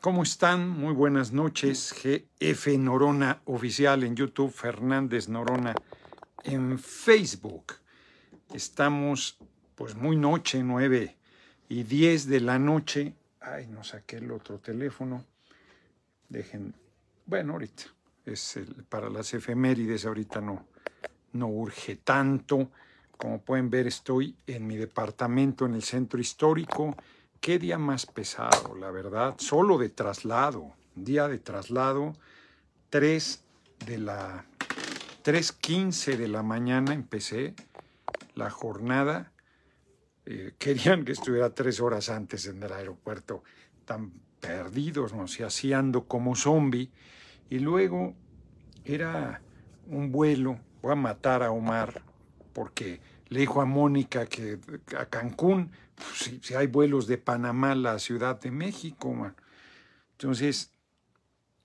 ¿Cómo están? Muy buenas noches. GF Norona Oficial en YouTube, Fernández Norona en Facebook. Estamos pues muy noche, 9 y 10 de la noche. Ay, no saqué el otro teléfono. Dejen, bueno, ahorita es para las efemérides, ahorita no, no urge tanto. Como pueden ver, estoy en mi departamento en el centro histórico qué día más pesado, la verdad, solo de traslado, día de traslado, 3 de la 3.15 de la mañana empecé la jornada. Eh, querían que estuviera tres horas antes en el aeropuerto, tan perdidos, no sé, así ando como zombie. Y luego era un vuelo, voy a matar a Omar, porque le dijo a Mónica que a Cancún pues, si, hay vuelos de Panamá a la Ciudad de México, Entonces,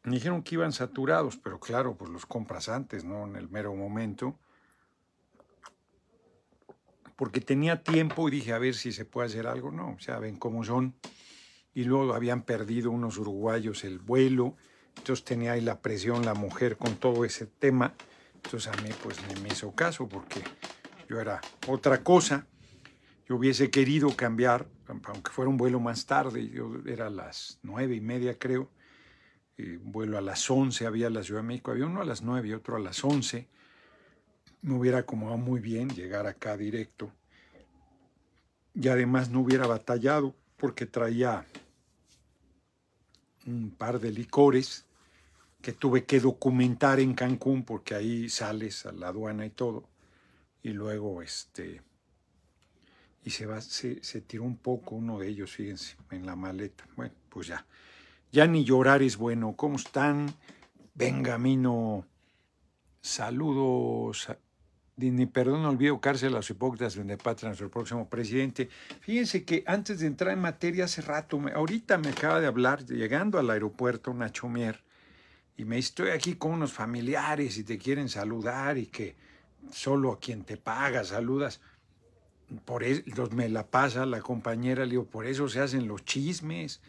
me dijeron que iban saturados, pero claro, pues los compras antes, ¿no? En el mero momento. Porque tenía tiempo y dije, a ver si se puede hacer algo. No, ya ven cómo son. Y luego habían perdido unos uruguayos el vuelo. Entonces tenía ahí la presión la mujer con todo ese tema. Entonces a mí pues me, me hizo caso porque yo era otra cosa. Yo hubiese querido cambiar, aunque fuera un vuelo más tarde, yo era a las nueve y media creo, Un vuelo a las once había la Ciudad de México, había uno a las nueve y otro a las once. Me hubiera acomodado muy bien llegar acá directo. Y además no hubiera batallado porque traía un par de licores que tuve que documentar en Cancún porque ahí sales a la aduana y todo. Y luego este y se, va, se, tiró un poco uno de ellos, fíjense, en la maleta. Bueno, pues ya. Ya ni llorar es bueno. ¿Cómo están? Benjamino, saludos. Ni perdón, olvido cárcel a los hipócritas de patria nuestro próximo presidente. Fíjense que antes de entrar en materia hace rato, ahorita me acaba de hablar, llegando al aeropuerto, una chomier, y me estoy aquí con unos familiares y te quieren saludar y que solo a quien te paga saludas por me la pasa la compañera, le digo, por eso se hacen los chismes.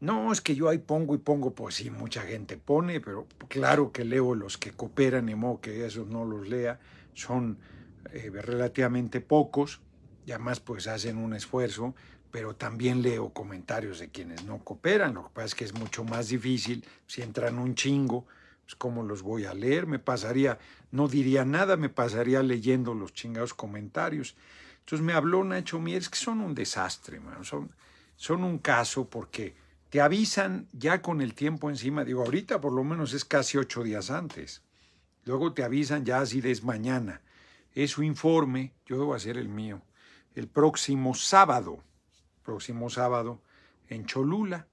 No, es que yo ahí pongo y pongo, pues sí, mucha gente pone, pero claro que leo los que cooperan, y mo que esos no los lea, son eh, relativamente pocos, y además pues hacen un esfuerzo, pero también leo comentarios de quienes no cooperan, lo que pasa es que es mucho más difícil, si entran un chingo, pues cómo los voy a leer, me pasaría, no diría nada, me pasaría leyendo los chingados comentarios. Entonces me habló Nacho Mier, que son un desastre, Son, son un caso porque te avisan ya con el tiempo encima. Digo, ahorita por lo menos es casi ocho días antes. Luego te avisan ya así es mañana. Es su informe, yo debo hacer el mío. El próximo sábado, próximo sábado en Cholula.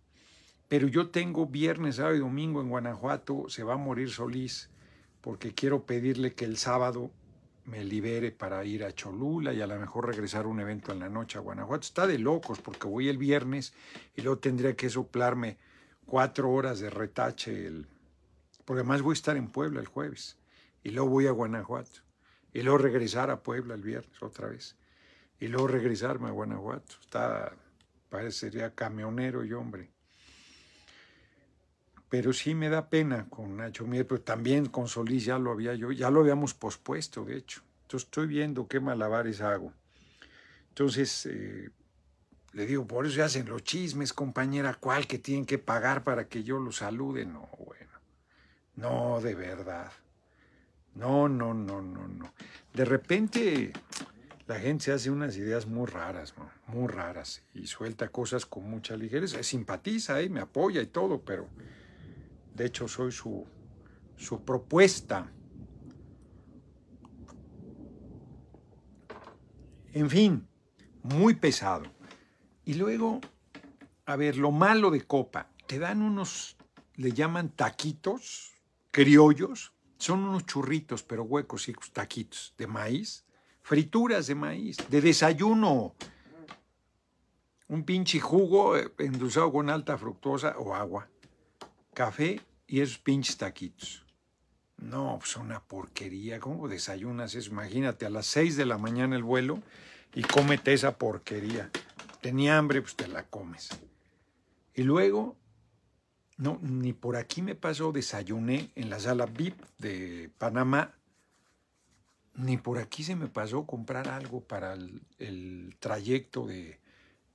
Pero yo tengo viernes, sábado y domingo en Guanajuato, se va a morir Solís, porque quiero pedirle que el sábado me libere para ir a Cholula y a lo mejor regresar a un evento en la noche a Guanajuato. Está de locos porque voy el viernes y luego tendría que soplarme cuatro horas de retache, el... porque además voy a estar en Puebla el jueves y luego voy a Guanajuato y luego regresar a Puebla el viernes otra vez y luego regresarme a Guanajuato. Está, parecería camionero y hombre pero sí me da pena con Nacho Mier, pero también con Solís ya lo había yo, ya lo habíamos pospuesto, de hecho. Entonces estoy viendo qué malabares hago. Entonces eh, le digo, por eso hacen los chismes, compañera, ¿cuál que tienen que pagar para que yo los salude? No, bueno, no, de verdad. No, no, no, no, no. De repente la gente se hace unas ideas muy raras, muy raras, y suelta cosas con mucha ligereza. Simpatiza, y ¿eh? me apoya y todo, pero de hecho soy su, propuesta. En fin, muy pesado. Y luego, a ver, lo malo de copa, te dan unos, le llaman taquitos, criollos, son unos churritos, pero huecos y taquitos de maíz, frituras de maíz, de desayuno, un pinche jugo eh, endulzado con alta fructosa o agua café y esos pinches taquitos. No, pues una porquería. ¿Cómo desayunas eso? Imagínate, a las 6 de la mañana el vuelo y cómete esa porquería. Tenía hambre, pues te la comes. Y luego, no, ni por aquí me pasó, desayuné en la sala VIP de Panamá. Ni por aquí se me pasó comprar algo para el, trayecto de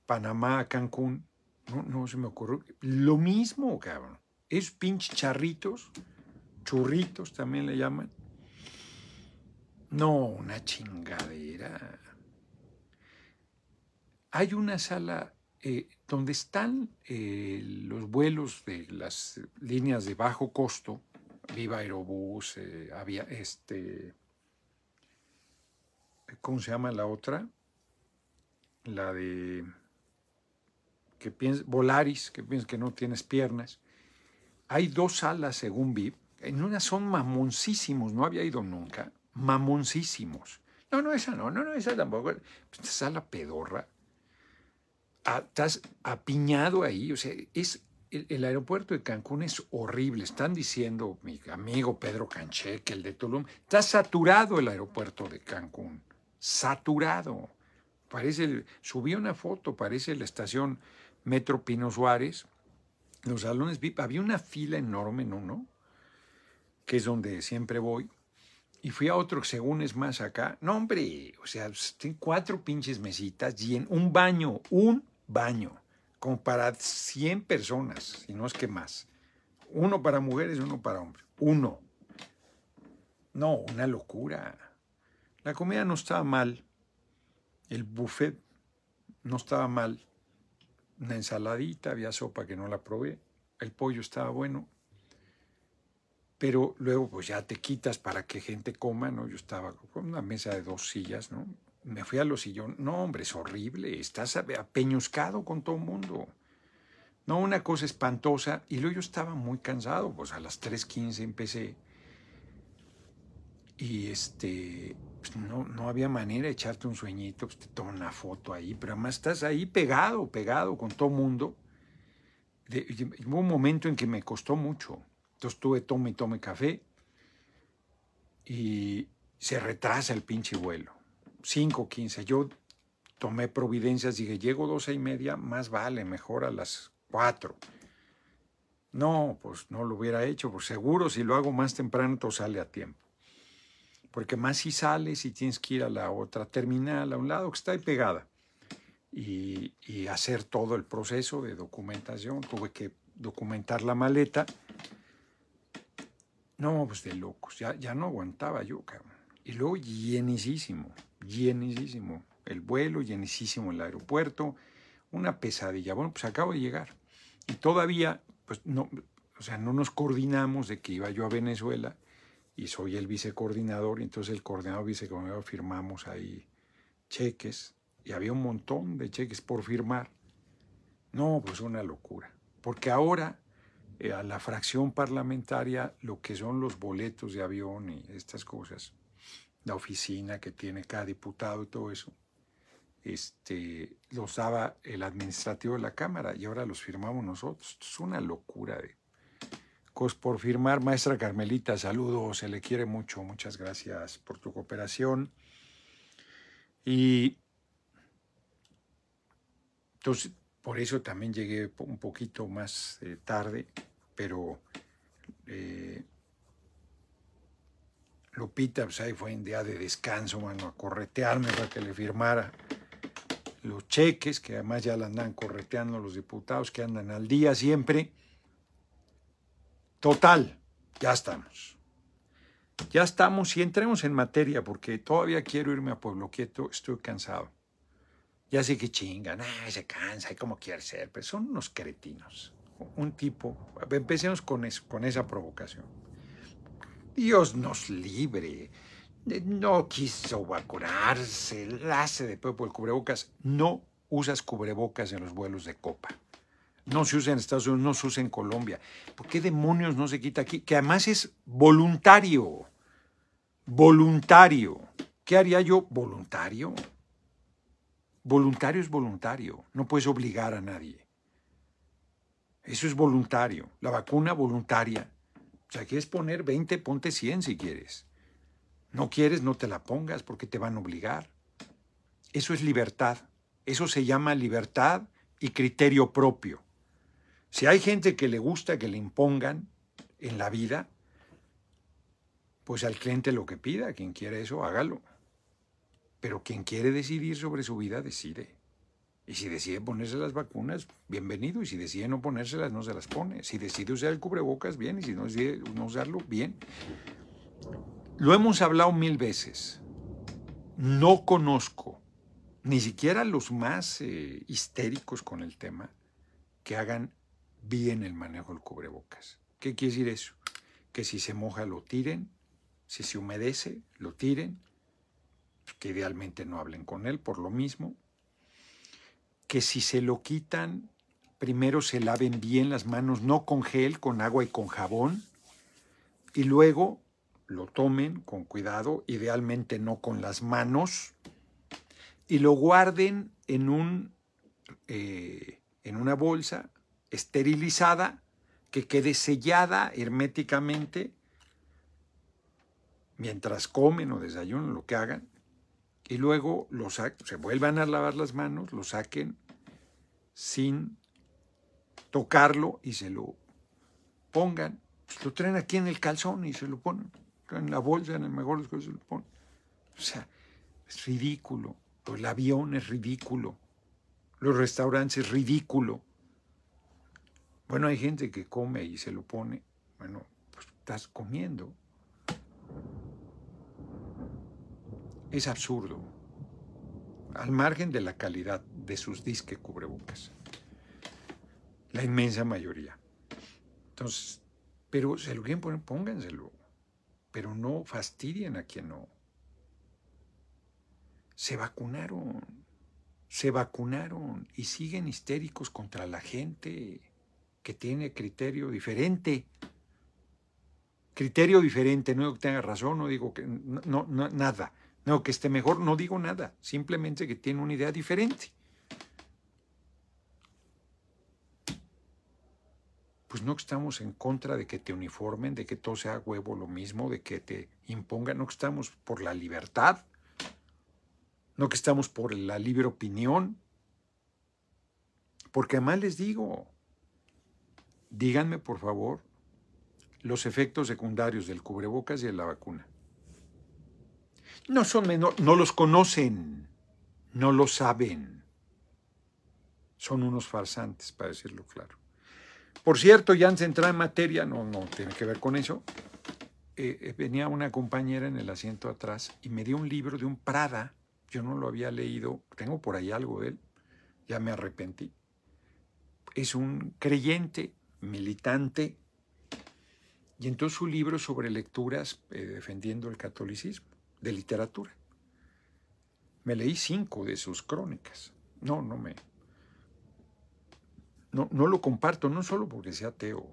Panamá a Cancún. No, no se me ocurrió. Lo mismo, cabrón. Es pinches charritos, churritos también le llaman. No, una chingadera. Hay una sala eh, donde están eh, los vuelos de las líneas de bajo costo, Viva Aerobús, eh, había este, ¿cómo se llama la otra? La de que Volaris, que piensas que no tienes piernas hay dos salas, según vi. En una son mamoncísimos, no había ido nunca. Mamoncísimos. No, no, esa no, no, no, esa tampoco. Esta sala pedorra. Ah, estás apiñado ahí. O sea, es, el, aeropuerto de Cancún es horrible. Están diciendo, mi amigo Pedro Canché, que el de Tulum. Está saturado el aeropuerto de Cancún. Saturado. Parece, subí una foto, parece la estación Metro Pino Suárez los salones VIP, había una fila enorme en uno, que es donde siempre voy, y fui a otro según es más acá. No, hombre, o sea, pues, cuatro pinches mesitas y en un baño, un baño, como para 100 personas, y no es que más. Uno para mujeres, y uno para hombres. Uno. No, una locura. La comida no estaba mal. El buffet no estaba mal una ensaladita, había sopa que no la probé, el pollo estaba bueno, pero luego pues ya te quitas para que gente coma, ¿no? Yo estaba con una mesa de dos sillas, ¿no? Me fui a los sillones, no hombre, es horrible, estás apeñuscado con todo el mundo. No, una cosa espantosa, y luego yo estaba muy cansado, pues a las 3.15 empecé. Y este, pues, no, había manera de echarte un sueñito, pues te toma una foto ahí, pero además estás ahí pegado, pegado con todo mundo. hubo un momento en que me costó mucho. Entonces tuve tome y tome café y se retrasa el pinche vuelo. 5, 15. Yo tomé providencias, dije, llego 12 y media, más vale, mejor a las 4. No, pues no lo hubiera hecho, pues seguro si lo hago más temprano, todo sale a tiempo porque más si sales y tienes que ir a la otra terminal, a un lado que está ahí pegada, y, hacer todo el proceso de documentación, tuve que documentar la maleta. No, pues de locos, ya, ya no aguantaba yo, cabrón. Y luego llenísimo, llenísimo el vuelo, llenísimo el aeropuerto, una pesadilla. Bueno, pues acabo de llegar. Y todavía, pues no, o sea, no nos coordinamos de que iba yo a Venezuela y soy el vicecoordinador, y entonces el coordinador vicecoordinador firmamos ahí cheques y había un montón de cheques por firmar. No, pues una locura, porque ahora eh, a la fracción parlamentaria lo que son los boletos de avión y estas cosas, la oficina que tiene cada diputado y todo eso, este, los daba el administrativo de la Cámara y ahora los firmamos nosotros. es una locura de por firmar. Maestra Carmelita, saludos, se le quiere mucho. Muchas gracias por tu cooperación. Y entonces, por eso también llegué un poquito más eh, tarde, pero eh, Lupita pues ahí fue en día de descanso, mano, a corretearme para que le firmara los cheques, que además ya la andan correteando los diputados que andan al día siempre. Total, ya estamos. Ya estamos y entremos en materia porque todavía quiero irme a Pueblo Quieto, estoy cansado. Ya sé que chingan, se cansa, y como quiere ser, pero son unos cretinos. Un tipo, empecemos con, con esa provocación. Dios nos libre. Eh, no quiso vacunarse, el hace de pueblo el cubrebocas. No usas cubrebocas en los vuelos de copa no se usa en Estados Unidos, no se usa en Colombia. ¿Por qué demonios no se quita aquí? Que además es voluntario. Voluntario. ¿Qué haría yo? Voluntario. Voluntario es voluntario. No puedes obligar a nadie. Eso es voluntario. La vacuna voluntaria. O sea, quieres poner 20, ponte 100 si quieres. No quieres, no te la pongas porque te van a obligar. Eso es libertad. Eso se llama libertad y criterio propio. Si hay gente que le gusta que le impongan en la vida, pues al cliente lo que pida, quien quiera eso, hágalo. Pero quien quiere decidir sobre su vida, decide. Y si decide ponerse las vacunas, bienvenido. Y si decide no ponérselas, no se las pone. Si decide usar el cubrebocas, bien. Y si no decide no usarlo, bien. Lo hemos hablado mil veces. No conozco, ni siquiera los más eh, histéricos con el tema, que hagan bien el manejo del cubrebocas. ¿Qué quiere decir eso? Que si se moja lo tiren, si se humedece lo tiren, que idealmente no hablen con él por lo mismo, que si se lo quitan, primero se laven bien las manos, no con gel, con agua y con jabón, y luego lo tomen con cuidado, idealmente no con las manos, y lo guarden en, un, eh, en una bolsa esterilizada, que quede sellada herméticamente mientras comen o desayunan, lo que hagan, y luego lo se vuelvan a lavar las manos, lo saquen sin tocarlo y se lo pongan. Pues, lo traen aquí en el calzón y se lo ponen. En la bolsa, en el mejor de se lo ponen. O sea, es ridículo. El avión es ridículo. Los restaurantes es ridículo. Bueno, hay gente que come y se lo pone. Bueno, pues estás comiendo. Es absurdo. Al margen de la calidad de sus disques cubrebocas. La inmensa mayoría. Entonces, pero se lo quieren poner, pónganselo. Pero no fastidien a quien no. Se vacunaron. Se vacunaron y siguen histéricos contra la gente que tiene criterio diferente. Criterio diferente, no digo que tenga razón, no digo que no, no nada, no que esté mejor, no digo nada, simplemente que tiene una idea diferente. pues no que estamos en contra de que te uniformen, de que todo sea huevo lo mismo, de que te impongan, no que estamos por la libertad, no que estamos por la libre opinión. Porque además les digo, díganme, por favor, los efectos secundarios del cubrebocas y de la vacuna. No son no los conocen, no lo saben. Son unos farsantes, para decirlo claro. Por cierto, ya han centrado en materia, no, no tiene que ver con eso, eh, eh, venía una compañera en el asiento atrás y me dio un libro de un Prada, yo no lo había leído, tengo por ahí algo de él, ya me arrepentí. Es un creyente militante, y entonces su libro sobre lecturas eh, defendiendo el catolicismo, de literatura. Me leí cinco de sus crónicas. No, no me. No, no lo comparto, no solo porque sea ateo.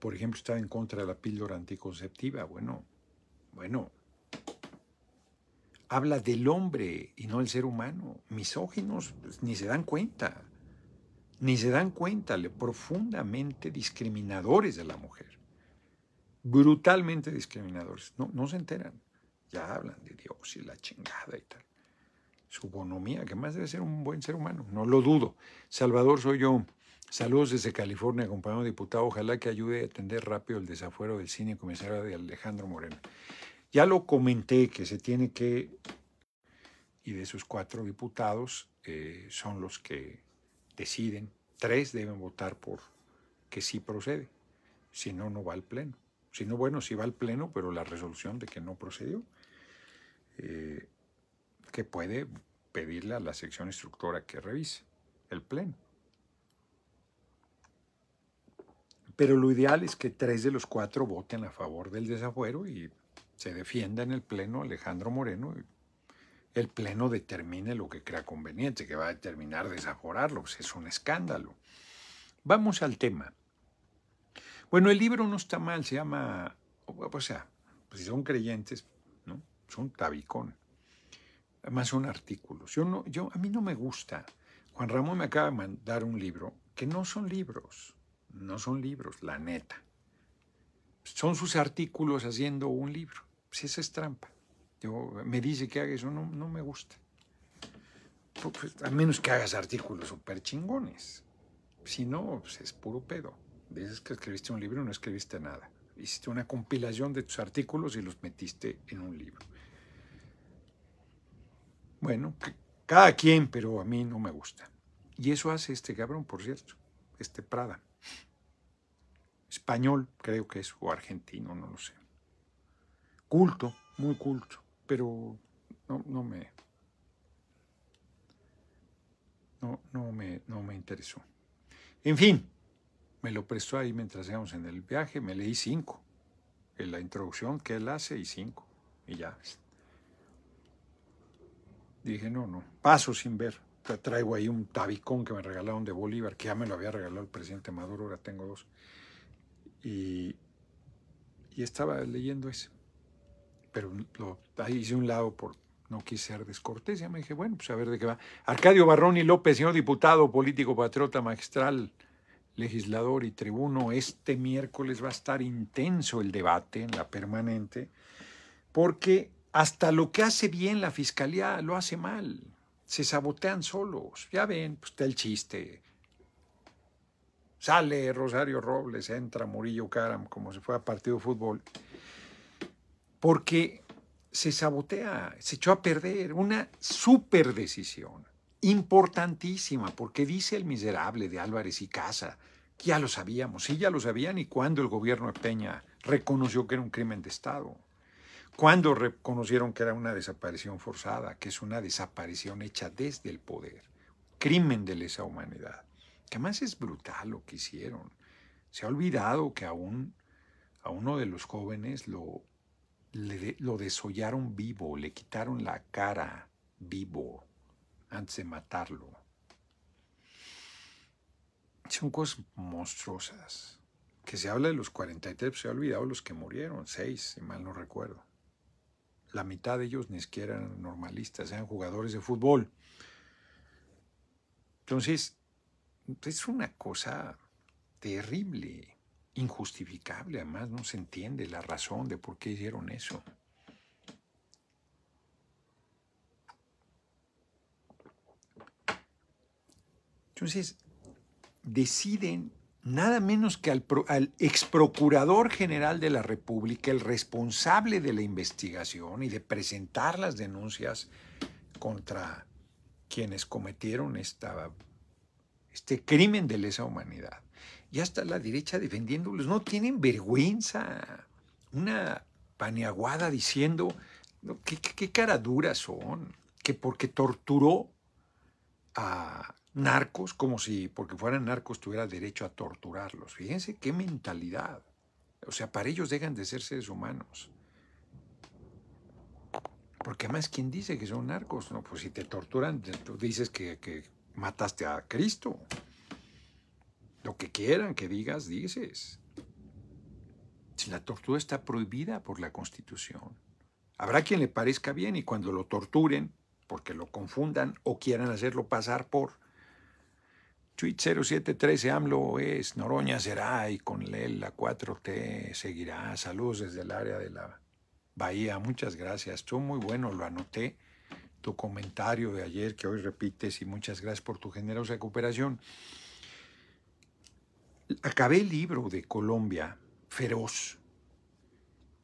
Por ejemplo, está en contra de la píldora anticonceptiva. Bueno, bueno. Habla del hombre y no del ser humano. Misóginos pues, ni se dan cuenta ni se dan cuenta profundamente discriminadores de la mujer. Brutalmente discriminadores. No, no se enteran. Ya hablan de Dios y la chingada y tal. Su bonomía, que más debe ser un buen ser humano, no lo dudo. Salvador soy yo. Saludos desde California, compañero diputado. Ojalá que ayude a atender rápido el desafuero del cine comisario de Alejandro Moreno. Ya lo comenté que se tiene que, y de esos cuatro diputados, eh, son los que deciden, tres deben votar por que sí procede. Si no, no va al Pleno. Si no, bueno, sí va al Pleno, pero la resolución de que no procedió, eh, que puede pedirle a la sección instructora que revise el Pleno. Pero lo ideal es que tres de los cuatro voten a favor del desafuero y se defienda en el Pleno Alejandro Moreno el Pleno determine lo que crea conveniente, que va a determinar desaforarlos. Pues, es un escándalo. Vamos al tema. Bueno, el libro no está mal, se llama, o sea, pues, si son creyentes, ¿no? Son tabicón. Además son artículos. Yo yo, a mí no me gusta. Juan Ramón me acaba de mandar un libro que no son libros, no son libros, la neta. Son sus artículos haciendo un libro. Si pues, esa es trampa. Yo, me dice que haga eso, no, no me gusta. Pues, pues a menos que hagas artículos súper chingones. Si no, pues es puro pedo. Dices que escribiste un libro y no escribiste nada. Hiciste una compilación de tus artículos y los metiste en un libro. Bueno, cada quien, pero a mí no me gusta. Y eso hace este cabrón, por cierto, este Prada. Español, creo que es, o argentino, no lo sé. Culto, muy culto pero no, no me... No, no, me, no me interesó. En fin, me lo prestó ahí mientras íbamos en el viaje, me leí cinco. En la introducción que él hace y cinco. Y ya. Dije, no, no, paso sin ver. Traigo ahí un tabicón que me regalaron de Bolívar, que ya me lo había regalado el presidente Maduro, ahora tengo dos. Y, y estaba leyendo ese pero lo, ahí hice un lado por no quise ser descortés. Ya me dije, bueno, pues a ver de qué va. Arcadio Barroni López, señor diputado, político, patriota, magistral, legislador y tribuno, este miércoles va a estar intenso el debate en la permanente, porque hasta lo que hace bien la fiscalía lo hace mal. Se sabotean solos. Ya ven, pues está el chiste. Sale Rosario Robles, entra Murillo Caram, como se fue a partido de fútbol porque se sabotea, se echó a perder una super decisión, importantísima, porque dice el miserable de Álvarez y Casa, que ya lo sabíamos, sí, ya lo sabían, y cuando el gobierno de Peña reconoció que era un crimen de Estado, cuando reconocieron que era una desaparición forzada, que es una desaparición hecha desde el poder, crimen de lesa humanidad, que además es brutal lo que hicieron. Se ha olvidado que aún a uno de los jóvenes lo lo desollaron vivo, le quitaron la cara vivo antes de matarlo. Son cosas monstruosas. Que se habla de los 43, pues, se ha olvidado los que murieron, seis, si mal no recuerdo. La mitad de ellos ni siquiera eran normalistas, eran jugadores de fútbol. Entonces, es una cosa terrible injustificable, además no se entiende la razón de por qué hicieron eso. Entonces, deciden nada menos que al, exprocurador general de la República, el responsable de la investigación y de presentar las denuncias contra quienes cometieron esta este crimen de lesa humanidad. Y hasta la derecha defendiéndolos, no tienen vergüenza. Una paneaguada diciendo, ¿qué, cara dura son? Que porque torturó a narcos, como si porque fueran narcos tuviera derecho a torturarlos. Fíjense qué mentalidad. O sea, para ellos dejan de ser seres humanos. Porque además, ¿quién dice que son narcos? No, pues si te torturan, tú dices que mataste a Cristo. Lo que quieran que digas, dices. Si la tortura está prohibida por la Constitución. Habrá quien le parezca bien y cuando lo torturen, porque lo confundan o quieran hacerlo pasar por. Tweet 0713 AMLO es Noroña será y con él la 4T seguirá. Saludos desde el área de la Bahía. Muchas gracias. Estuvo muy bueno, lo anoté tu comentario de ayer que hoy repites y muchas gracias por tu generosa cooperación. Acabé el libro de Colombia, Feroz.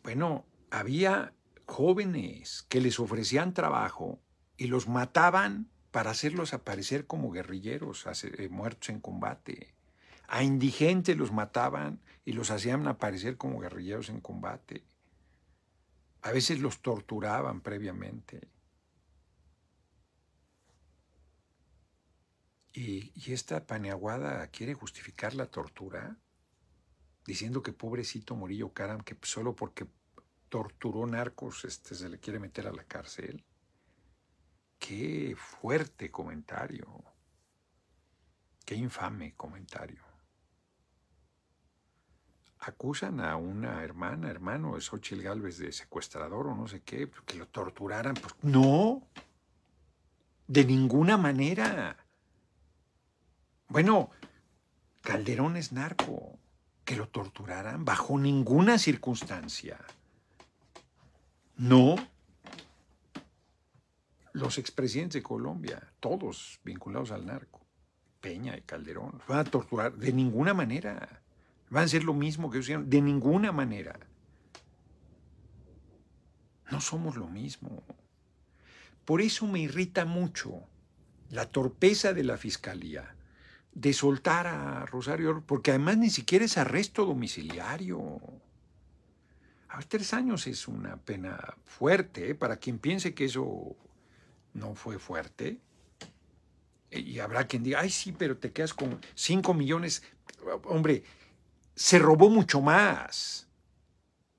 Bueno, había jóvenes que les ofrecían trabajo y los mataban para hacerlos aparecer como guerrilleros eh, muertos en combate. A indigentes los mataban y los hacían aparecer como guerrilleros en combate. A veces los torturaban previamente. Y, esta paneaguada quiere justificar la tortura diciendo que pobrecito Murillo Karam, que solo porque torturó narcos este, se le quiere meter a la cárcel. Qué fuerte comentario. Qué infame comentario. Acusan a una hermana, hermano de Xochitl Galvez de secuestrador o no sé qué, que lo torturaran. Pues, no, de ninguna manera. Bueno, Calderón es narco. Que lo torturaran bajo ninguna circunstancia. No. Los expresidentes de Colombia, todos vinculados al narco, Peña y Calderón, van a torturar de ninguna manera. Van a ser lo mismo que ellos hicieron, de ninguna manera. No somos lo mismo. Por eso me irrita mucho la torpeza de la fiscalía de soltar a Rosario, porque además ni siquiera es arresto domiciliario. A ver, tres años es una pena fuerte, ¿eh? para quien piense que eso no fue fuerte. E, y habrá quien diga, ay sí, pero te quedas con cinco millones. Hombre, se robó mucho más.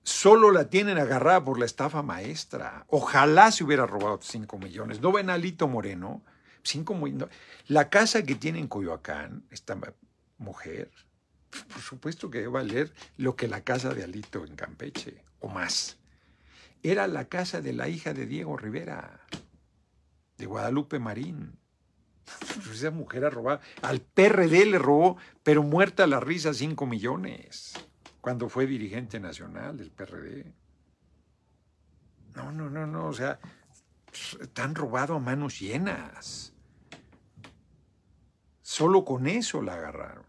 Solo la tienen agarrada por la estafa maestra. Ojalá se hubiera robado cinco millones. ¿No ven a Moreno? La casa que tiene en Coyoacán, esta mujer, por supuesto que debe leer lo que la casa de Alito en Campeche, o más. Era la casa de la hija de Diego Rivera, de Guadalupe Marín. Pues esa mujer ha robado, al PRD le robó, pero muerta la risa, 5 millones, cuando fue dirigente nacional del PRD. No, no, no, no, o sea, han pues, robado a manos llenas. Solo con eso la agarraron.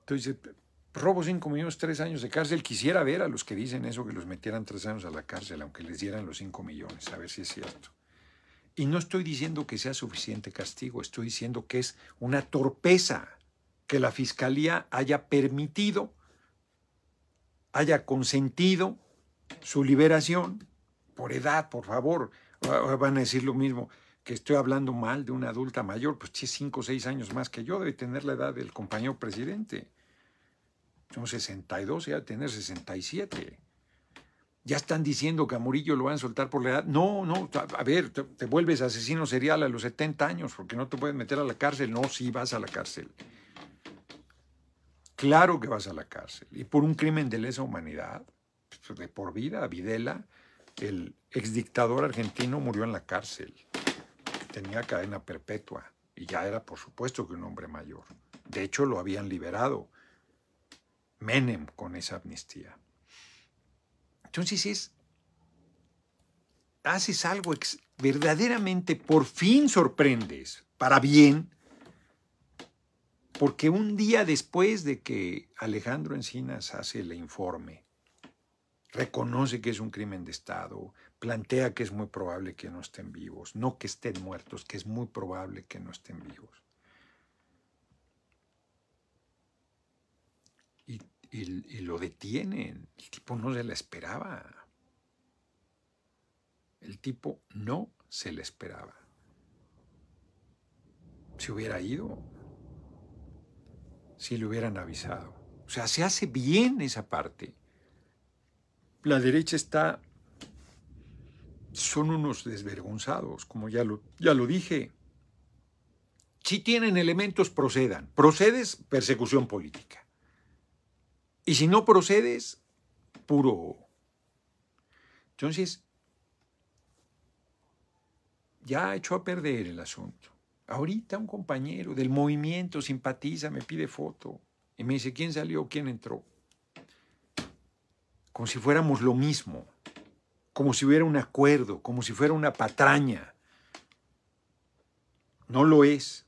Entonces, robo cinco millones, tres años de cárcel. Quisiera ver a los que dicen eso, que los metieran tres años a la cárcel, aunque les dieran los cinco millones, a ver si es cierto. Y no estoy diciendo que sea suficiente castigo, estoy diciendo que es una torpeza que la Fiscalía haya permitido, haya consentido su liberación por edad, por favor. Van a decir lo mismo que estoy hablando mal de una adulta mayor, pues tiene cinco o seis años más que yo, debe tener la edad del compañero presidente. Son 62, ya debe tener 67. Ya están diciendo que a Murillo lo van a soltar por la edad. No, no, a ver, te, vuelves asesino serial a los 70 años porque no te puedes meter a la cárcel. No, sí vas a la cárcel. Claro que vas a la cárcel. Y por un crimen de lesa humanidad, pues, de por vida, Videla, el exdictador argentino, murió en la cárcel tenía cadena perpetua y ya era por supuesto que un hombre mayor. De hecho, lo habían liberado Menem con esa amnistía. Entonces es, haces algo verdaderamente, por fin sorprendes, para bien, porque un día después de que Alejandro Encinas hace el informe, reconoce que es un crimen de Estado, plantea que es muy probable que no estén vivos, no que estén muertos, que es muy probable que no estén vivos. Y, lo detienen, el tipo no se la esperaba. El tipo no se le esperaba. Si hubiera ido si le hubieran avisado. O sea, se hace bien esa parte. La derecha está son unos desvergonzados, como ya lo, ya lo dije. Si tienen elementos, procedan. Procedes, persecución política. Y si no procedes, puro. Entonces, ya ha hecho a perder el asunto. Ahorita un compañero del movimiento simpatiza, me pide foto y me dice quién salió, quién entró. Como si fuéramos lo mismo como si hubiera un acuerdo, como si fuera una patraña. No lo es.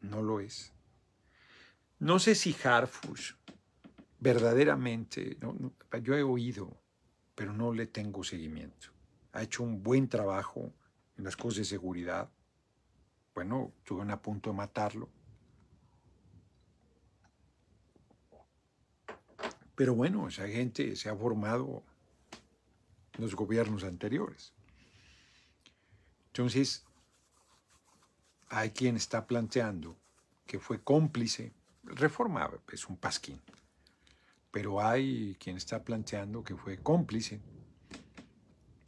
No lo es. No sé si Harfush verdaderamente, yo he oído, pero no le tengo seguimiento. Ha hecho un buen trabajo en las cosas de seguridad. Bueno, estuvieron a punto de matarlo. Pero bueno, esa gente se ha formado los gobiernos anteriores. Entonces, hay quien está planteando que fue cómplice, reforma es pues, un pasquín, pero hay quien está planteando que fue cómplice.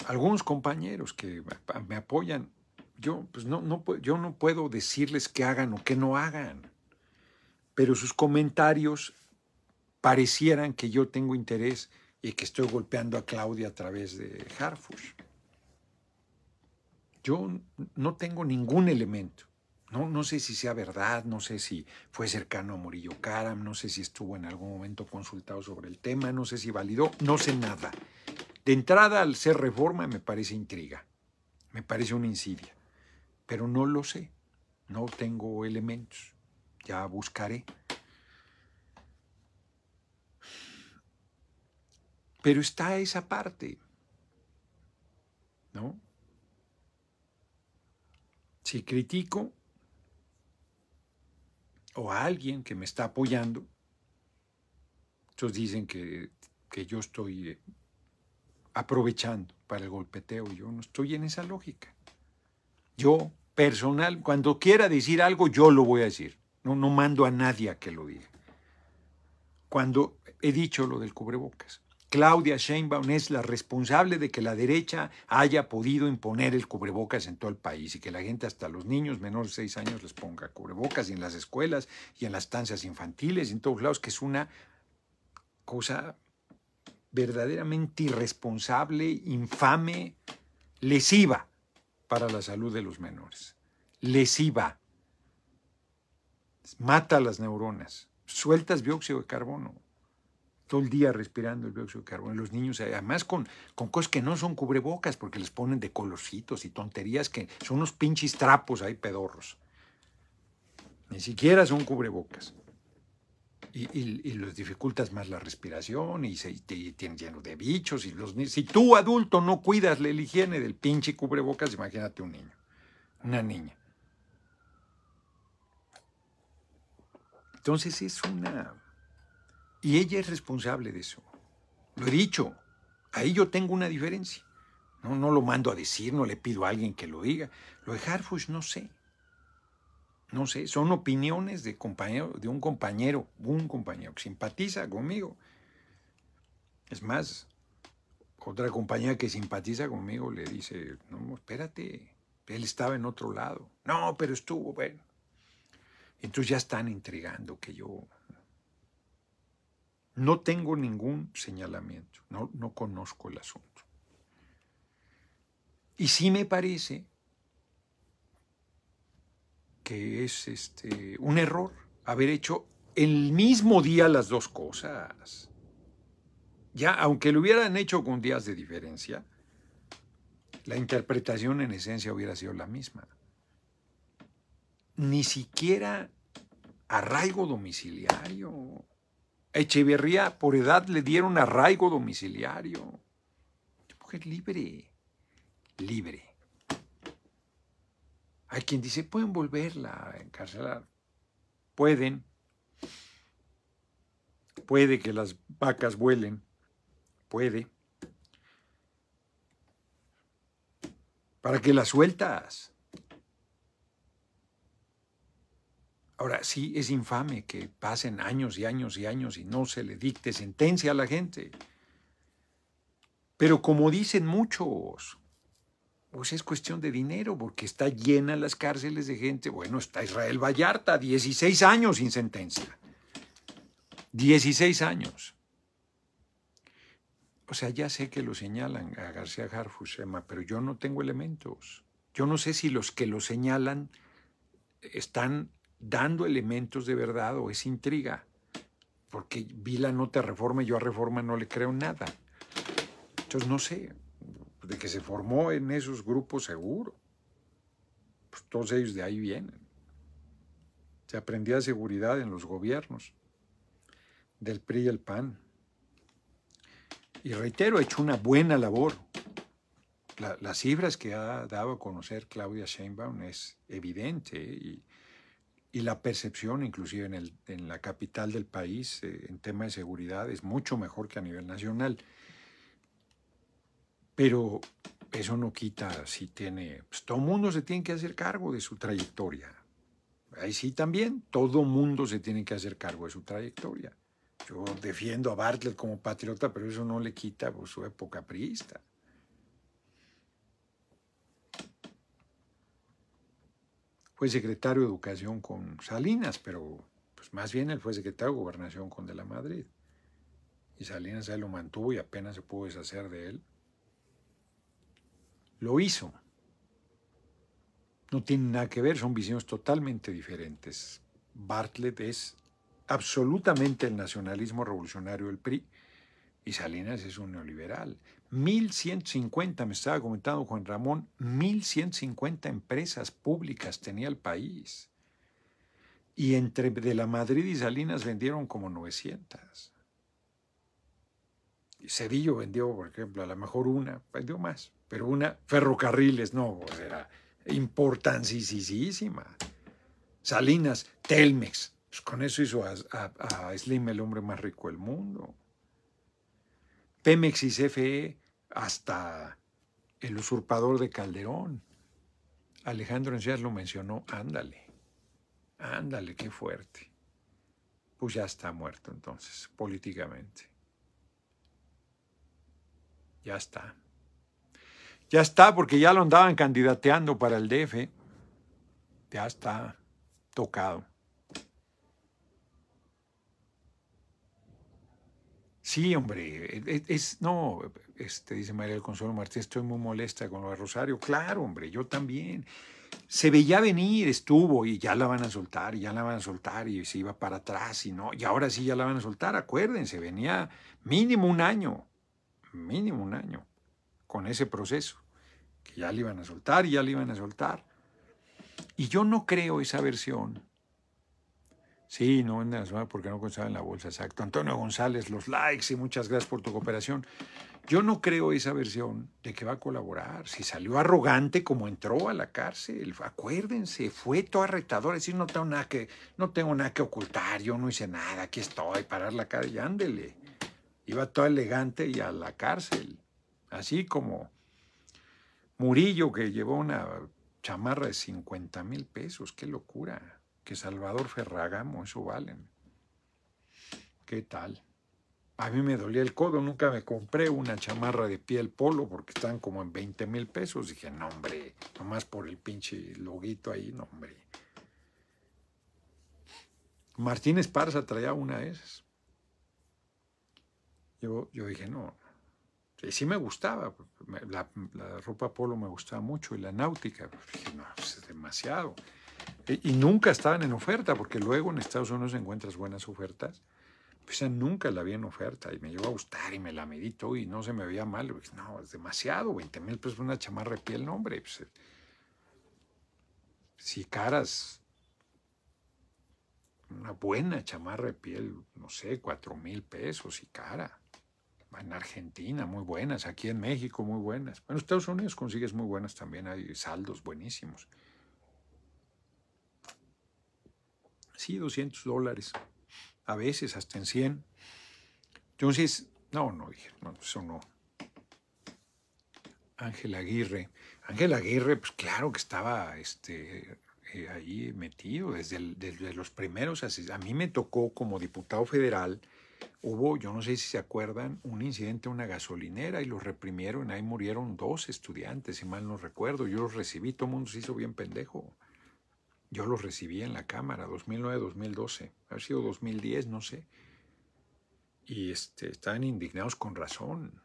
Algunos compañeros que me apoyan, yo, pues, no, yo no puedo decirles que hagan o que no hagan, pero sus comentarios parecieran que yo tengo interés y que estoy golpeando a Claudia a través de Harfush. Yo no tengo ningún elemento. No, no sé si sea verdad, no sé si fue cercano a Murillo Karam, no sé si estuvo en algún momento consultado sobre el tema, no sé si validó, no sé nada. De entrada, al ser reforma, me parece intriga, me parece una insidia, pero no lo sé, no tengo elementos, ya buscaré. Pero está esa parte, ¿no? Si critico o a alguien que me está apoyando, entonces dicen que, yo estoy eh, aprovechando para el golpeteo. Yo no estoy en esa lógica. Yo, personal, cuando quiera decir algo, yo lo voy a decir. No, no mando a nadie a que lo diga. Cuando he dicho lo del cubrebocas, Claudia Sheinbaum es la responsable de que la derecha haya podido imponer el cubrebocas en todo el país y que la gente, hasta los niños menores de 6 años, les ponga cubrebocas y en las escuelas y en las estancias infantiles y en todos lados, que es una cosa verdaderamente irresponsable, infame, lesiva para la salud de los menores. Lesiva. Mata las neuronas. Sueltas dióxido de carbono todo el día respirando el dióxido de carbono. Los niños, además, con, con cosas que no son cubrebocas, porque les ponen de colorcitos y tonterías que son unos pinches trapos ahí pedorros. Ni siquiera son cubrebocas. Y, los dificultas más la respiración y se tienen lleno de bichos. Y si tú, adulto, no cuidas la higiene del pinche cubrebocas, imagínate un niño, una niña. Entonces es una y ella es responsable de eso. Lo he dicho. Ahí yo tengo una diferencia. No, no lo mando a decir, no le pido a alguien que lo diga. Lo de Harfus no sé. No sé, son opiniones de, compañero, de un compañero, un compañero que simpatiza conmigo. Es más, otra compañera que simpatiza conmigo le dice, no, espérate, él estaba en otro lado. No, pero estuvo, bueno. Entonces ya están intrigando que yo no tengo ningún señalamiento, no, conozco el asunto. Y sí me parece que es este, un error haber hecho el mismo día las dos cosas. Ya, aunque lo hubieran hecho con días de diferencia, la interpretación en esencia hubiera sido la misma. Ni siquiera arraigo domiciliario. Echeverría por edad le dieron arraigo domiciliario. mujer libre, libre. Hay quien dice, pueden volverla a encarcelar. Pueden. Puede que las vacas vuelen. Puede. ¿Para que las sueltas? Ahora, sí es infame que pasen años y años y años y no se le dicte sentencia a la gente. Pero como dicen muchos, pues es cuestión de dinero, porque está llena las cárceles de gente. Bueno, está Israel Vallarta, 16 años sin sentencia. 16 años. O sea, ya sé que lo señalan a García Emma, pero yo no tengo elementos. Yo no sé si los que lo señalan están dando elementos de verdad o es intriga. Porque vi no te reforma y yo a reforma no le creo nada. Entonces no sé, de que se formó en esos grupos seguro. Pues todos ellos de ahí vienen. Se aprendía seguridad en los gobiernos del PRI y el PAN. Y reitero, ha hecho una buena labor. las cifras que ha dado a conocer Claudia Sheinbaum es evidente ¿eh? y y la percepción, inclusive en, la capital del país, eh, en tema de seguridad, es mucho mejor que a nivel nacional. Pero eso no quita si tiene... Pues, todo mundo se tiene que hacer cargo de su trayectoria. Ahí sí también, todo mundo se tiene que hacer cargo de su trayectoria. Yo defiendo a Bartlett como patriota, pero eso no le quita pues, su época priista. fue secretario de Educación con Salinas, pero pues más bien él fue secretario de Gobernación con De la Madrid. Y Salinas él lo mantuvo y apenas se pudo deshacer de él. Lo hizo. No tiene nada que ver, son visiones totalmente diferentes. Bartlett es absolutamente el nacionalismo revolucionario del PRI y Salinas es un neoliberal. 1.150, me estaba comentando Juan Ramón, 1.150 empresas públicas tenía el país. Y entre de la Madrid y Salinas vendieron como 900. Y vendió, por ejemplo, a lo mejor una, vendió más, pero una, ferrocarriles, no, era sí Salinas, Telmex, pues, con eso hizo a Slim el hombre más rico del mundo. Pemex y CFE hasta el usurpador de Calderón. Alejandro Encías lo mencionó, ándale, ándale, qué fuerte. Pues ya está muerto entonces, políticamente. Ya está. Ya está, porque ya lo andaban candidateando para el DF. Ya está tocado. Sí, hombre, e, e, es, no, este, dice María del Consuelo Martínez, estoy muy molesta con lo de Rosario. Claro, hombre, yo también. Se veía venir, estuvo, y ya la van a soltar, y ya la van a soltar, y se iba para atrás, y no, y ahora sí ya la van a soltar. Acuérdense, venía mínimo un año, mínimo un año, con ese proceso, que ya le iban a soltar, y ya le iban a soltar. Y yo no creo esa versión Sí, no venden la semana porque no constaban en la bolsa, exacto. Antonio González, los likes y muchas gracias por tu cooperación. Yo no creo esa versión de que va a colaborar. Si salió arrogante como entró a la cárcel, acuérdense, fue toda Es decir no tengo nada que, no tengo nada que ocultar, yo no hice nada, aquí estoy, parar la cara y ándele. Iba todo elegante y a la cárcel. Así como Murillo que llevó una chamarra de 50 mil pesos, qué locura que Salvador Ferragamo, eso vale. ¿Qué tal? A mí me dolía el codo, nunca me compré una chamarra de piel polo porque están como en 20 mil pesos. Dije, no, hombre, nomás por el pinche loguito ahí, no, hombre. Martín Esparza traía una de esas. Yo, dije, no. Y sí me gustaba, la, la, ropa polo me gustaba mucho y la náutica. Pues dije, no, pues es demasiado. Eh, y nunca estaban en oferta, porque luego en Estados Unidos encuentras buenas ofertas. Pues nunca la vi en oferta y me llegó a gustar y me la medito y no se me veía mal. Pues, no, es demasiado, 20 mil pesos una chamarra de piel, no, hombre. Pues, eh. si caras una buena chamarra de piel, no sé, 4 mil pesos y cara. En Argentina, muy buenas. Aquí en México, muy buenas. En Estados Unidos consigues muy buenas también. Hay saldos buenísimos. sí, 200 dólares, a veces hasta en 100. Entonces, no, no, dije, no, eso no. Ángel Aguirre. Ángel Aguirre, pues claro que estaba este, eh, ahí metido desde, los primeros. A mí me tocó como diputado federal, hubo, yo no sé si se acuerdan, un incidente en una gasolinera y los reprimieron. Ahí murieron dos estudiantes, si mal no recuerdo. Yo los recibí, todo el mundo se hizo bien pendejo. Yo los recibí en la cámara, 2009-2012, ha sido 2010, no sé. Y este, están indignados con razón.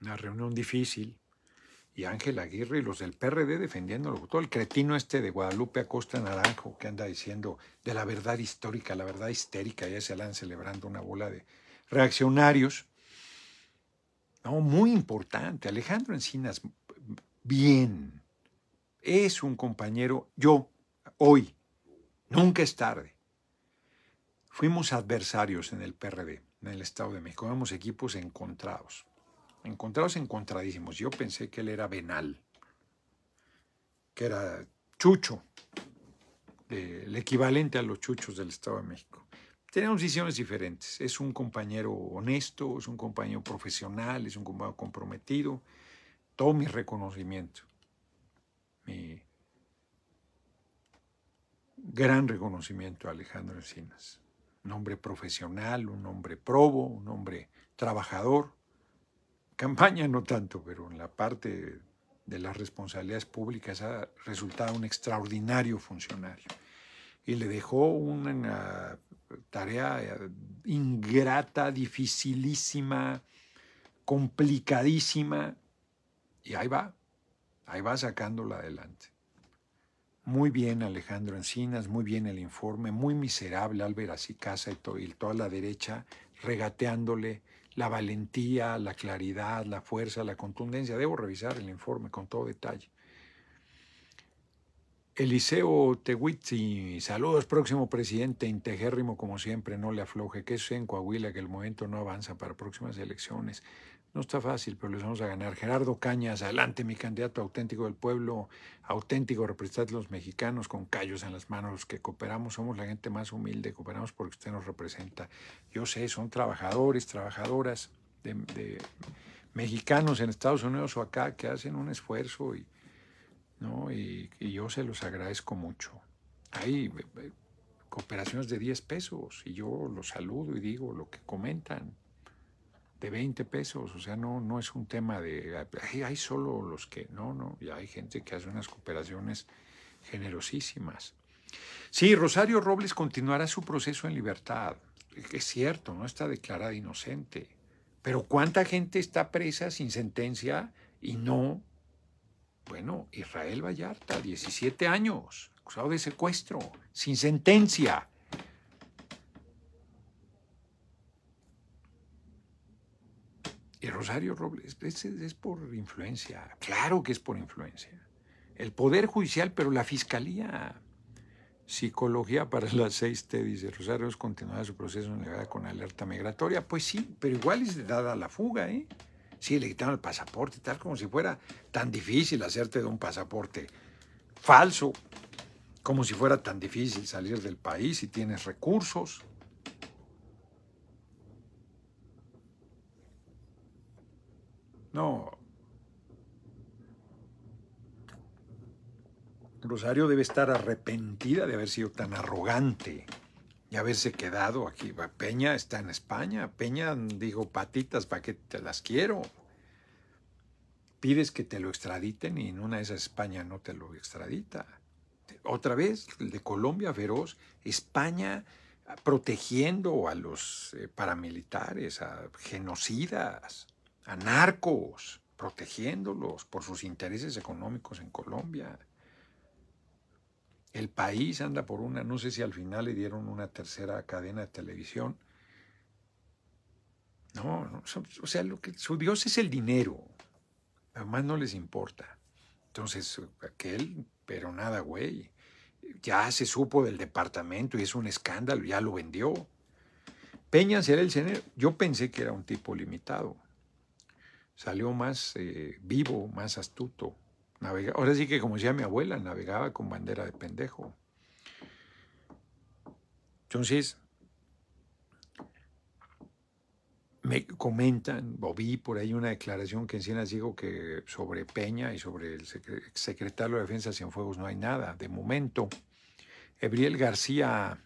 Una reunión difícil. Y Ángel Aguirre y los del PRD defendiéndolo. Todo el cretino este de Guadalupe Acosta Naranjo que anda diciendo de la verdad histórica, la verdad histérica, ya se han celebrando una bola de reaccionarios. No, muy importante. Alejandro Encinas, bien, es un compañero, yo, hoy, nunca es tarde. Fuimos adversarios en el PRD, en el Estado de México, éramos equipos encontrados, encontrados encontradísimos. Yo pensé que él era venal, que era Chucho, el equivalente a los chuchos del Estado de México. Tenemos visiones diferentes. Es un compañero honesto, es un compañero profesional, es un compañero comprometido. Todo mi reconocimiento mi gran reconocimiento a Alejandro Encinas. Un hombre profesional, un hombre probo, un hombre trabajador. Campaña no tanto, pero en la parte de las responsabilidades públicas ha resultado un extraordinario funcionario. Y le dejó una tarea eh, ingrata, dificilísima, complicadísima. Y ahí va, Ahí va sacándola adelante. Muy bien Alejandro Encinas, muy bien el informe, muy miserable Álvaro Acicasa y, y toda la derecha regateándole la valentía, la claridad, la fuerza, la contundencia. Debo revisar el informe con todo detalle. Eliseo Tehuitzi, saludos, próximo presidente, integérrimo como siempre, no le afloje, que es en Coahuila, que el momento no avanza para próximas elecciones. No está fácil, pero les vamos a ganar. Gerardo Cañas, adelante, mi candidato auténtico del pueblo, auténtico representante de los mexicanos con callos en las manos. Los que cooperamos somos la gente más humilde, cooperamos porque usted nos representa. Yo sé, son trabajadores, trabajadoras de, mexicanos en Estados Unidos o acá que hacen un esfuerzo y, ¿no? y, y yo se los agradezco mucho. Hay eh, eh, cooperaciones de 10 pesos y yo los saludo y digo lo que comentan de 20 pesos. O sea, no, no es un tema de, hay, hay solo los que, no, no, ya hay gente que hace unas cooperaciones generosísimas. Sí, Rosario Robles continuará su proceso en libertad. Es cierto, no está declarada inocente. Pero ¿cuánta gente está presa sin sentencia y no? Bueno, Israel Vallarta, 17 años, acusado de secuestro, sin sentencia. Y Rosario Robles, es, por influencia, claro que es por influencia. El Poder Judicial, pero la Fiscalía Psicología para las seis t dice, Rosario continuada su proceso en con alerta migratoria. Pues sí, pero igual es dada la fuga, ¿eh? Sí, le quitaron el pasaporte, tal como si fuera tan difícil hacerte de un pasaporte falso, como si fuera tan difícil salir del país si tienes recursos. No. Rosario debe estar arrepentida de haber sido tan arrogante y haberse quedado aquí. Peña está en España. Peña dijo, patitas, ¿para qué te las quiero? Pides que te lo extraditen y en una de esas España no te lo extradita. Otra vez, el de Colombia feroz, España protegiendo a los eh, paramilitares, a genocidas a narcos, protegiéndolos por sus intereses económicos en Colombia. El país anda por una, no sé si al final le dieron una tercera cadena de televisión. No, o sea, lo que, su Dios es el dinero. Además no les importa. Entonces, aquel, pero nada, güey. Ya se supo del departamento y es un escándalo, ya lo vendió. Peña será el Yo pensé que era un tipo limitado salió más eh, vivo, más astuto. Ahora sí que, como decía mi abuela, navegaba con bandera de pendejo. Entonces, me comentan, o vi por ahí una declaración que encima dijo que sobre Peña y sobre el secretario de Defensa Cienfuegos no hay nada, de momento. Ebriel García,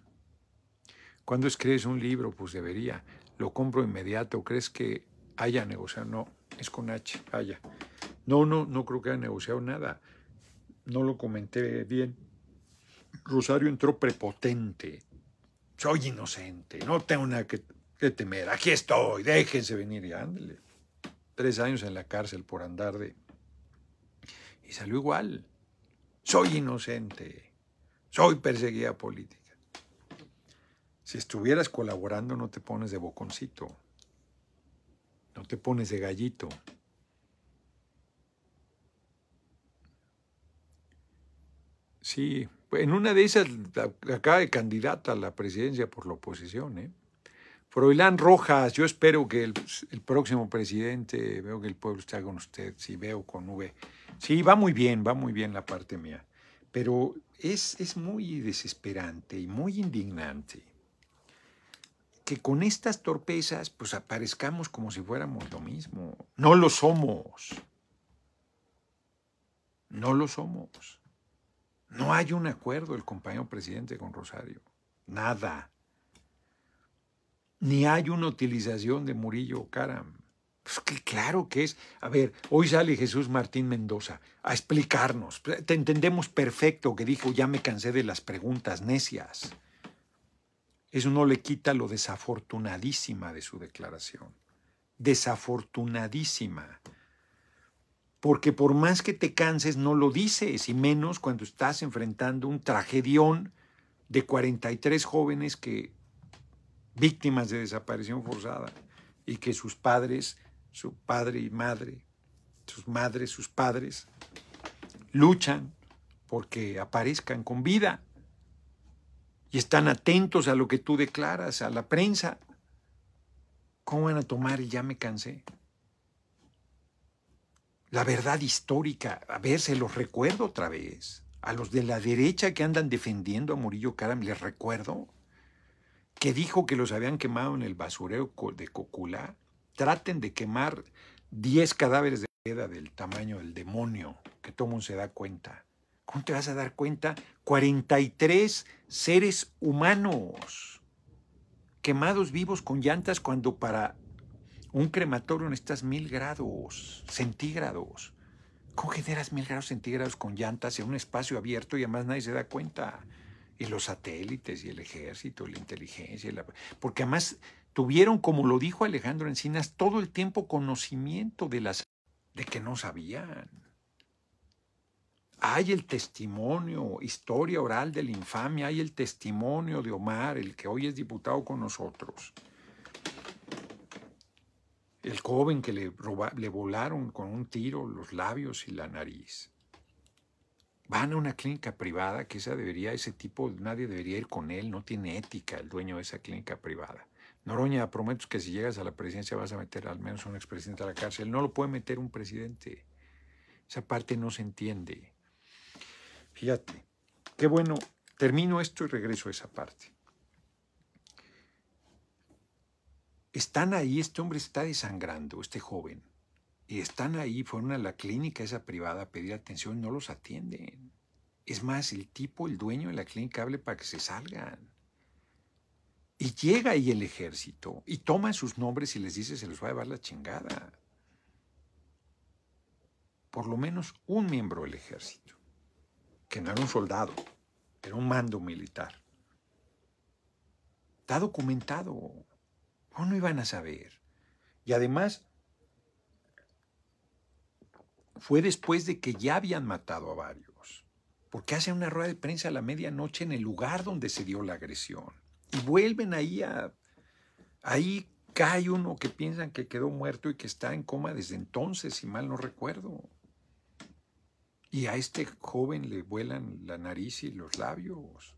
¿cuándo escribes un libro? Pues debería. Lo compro inmediato. ¿Crees que haya negociado? No, es con H, vaya. No, no, no creo que haya negociado nada. No lo comenté bien. Rosario entró prepotente. Soy inocente, no tengo nada que, temer. Aquí estoy, déjense venir y ándale. Tres años en la cárcel por andar de... Y salió igual. Soy inocente, soy perseguida política. Si estuvieras colaborando no te pones de boconcito. No te pones de gallito. Sí, pues, en una de esas acaba de candidata a la presidencia por la oposición. ¿eh? Froilán Rojas, yo espero que el, próximo presidente, veo que el pueblo está con usted, sí, veo con V. Sí, va muy bien, va muy bien la parte mía. Pero es, es muy desesperante y muy indignante que con estas torpezas pues aparezcamos como si fuéramos lo mismo. No lo somos. No lo somos. No hay un acuerdo el compañero presidente con Rosario. Nada. Ni hay una utilización de Murillo o Karam. Pues que claro que es. A ver, hoy sale Jesús Martín Mendoza a explicarnos. Te entendemos perfecto que dijo, ya me cansé de las preguntas necias. Eso no le quita lo desafortunadísima de su declaración. Desafortunadísima. Porque por más que te canses, no lo dices, y menos cuando estás enfrentando un tragedión de 43 jóvenes que víctimas de desaparición forzada y que sus padres, su padre y madre, sus madres, sus padres, luchan porque aparezcan con vida y están atentos a lo que tú declaras, a la prensa. ¿Cómo van a tomar? Ya me cansé. La verdad histórica, a ver, se los recuerdo otra vez. A los de la derecha que andan defendiendo a Murillo Karam, les recuerdo que dijo que los habían quemado en el basurero de Cocula. Traten de quemar 10 cadáveres de del tamaño del demonio, que todo mundo se da cuenta. ¿Cómo te vas a dar cuenta? 43 seres humanos quemados vivos con llantas cuando para un crematorio necesitas mil grados centígrados. ¿Cómo generas mil grados centígrados con llantas en un espacio abierto y además nadie se da cuenta? Y los satélites y el ejército, la inteligencia. Porque además tuvieron, como lo dijo Alejandro Encinas, todo el tiempo conocimiento de las de que no sabían. Hay el testimonio, historia oral de la infamia, hay el testimonio de Omar, el que hoy es diputado con nosotros. El joven que le, volaron con un tiro los labios y la nariz. Van a una clínica privada que esa debería, ese tipo, nadie debería ir con él, no tiene ética el dueño de esa clínica privada. Noroña, prometo que si llegas a la presidencia vas a meter al menos un expresidente a la cárcel. No lo puede meter un presidente. Esa parte no se entiende. Fíjate, qué bueno, termino esto y regreso a esa parte. Están ahí, este hombre está desangrando, este joven. Y están ahí, fueron a la clínica esa privada a pedir atención, no los atienden. Es más, el tipo, el dueño de la clínica, hable para que se salgan. Y llega ahí el ejército y toma sus nombres y les dice se los va a llevar la chingada. Por lo menos un miembro del ejército que no era un soldado, era un mando militar. Está documentado. O no iban a saber. Y además, fue después de que ya habían matado a varios. Porque hacen una rueda de prensa a la medianoche en el lugar donde se dio la agresión. Y vuelven ahí a... Ahí cae uno que piensan que quedó muerto y que está en coma desde entonces, si mal no recuerdo. Y a este joven le vuelan la nariz y los labios.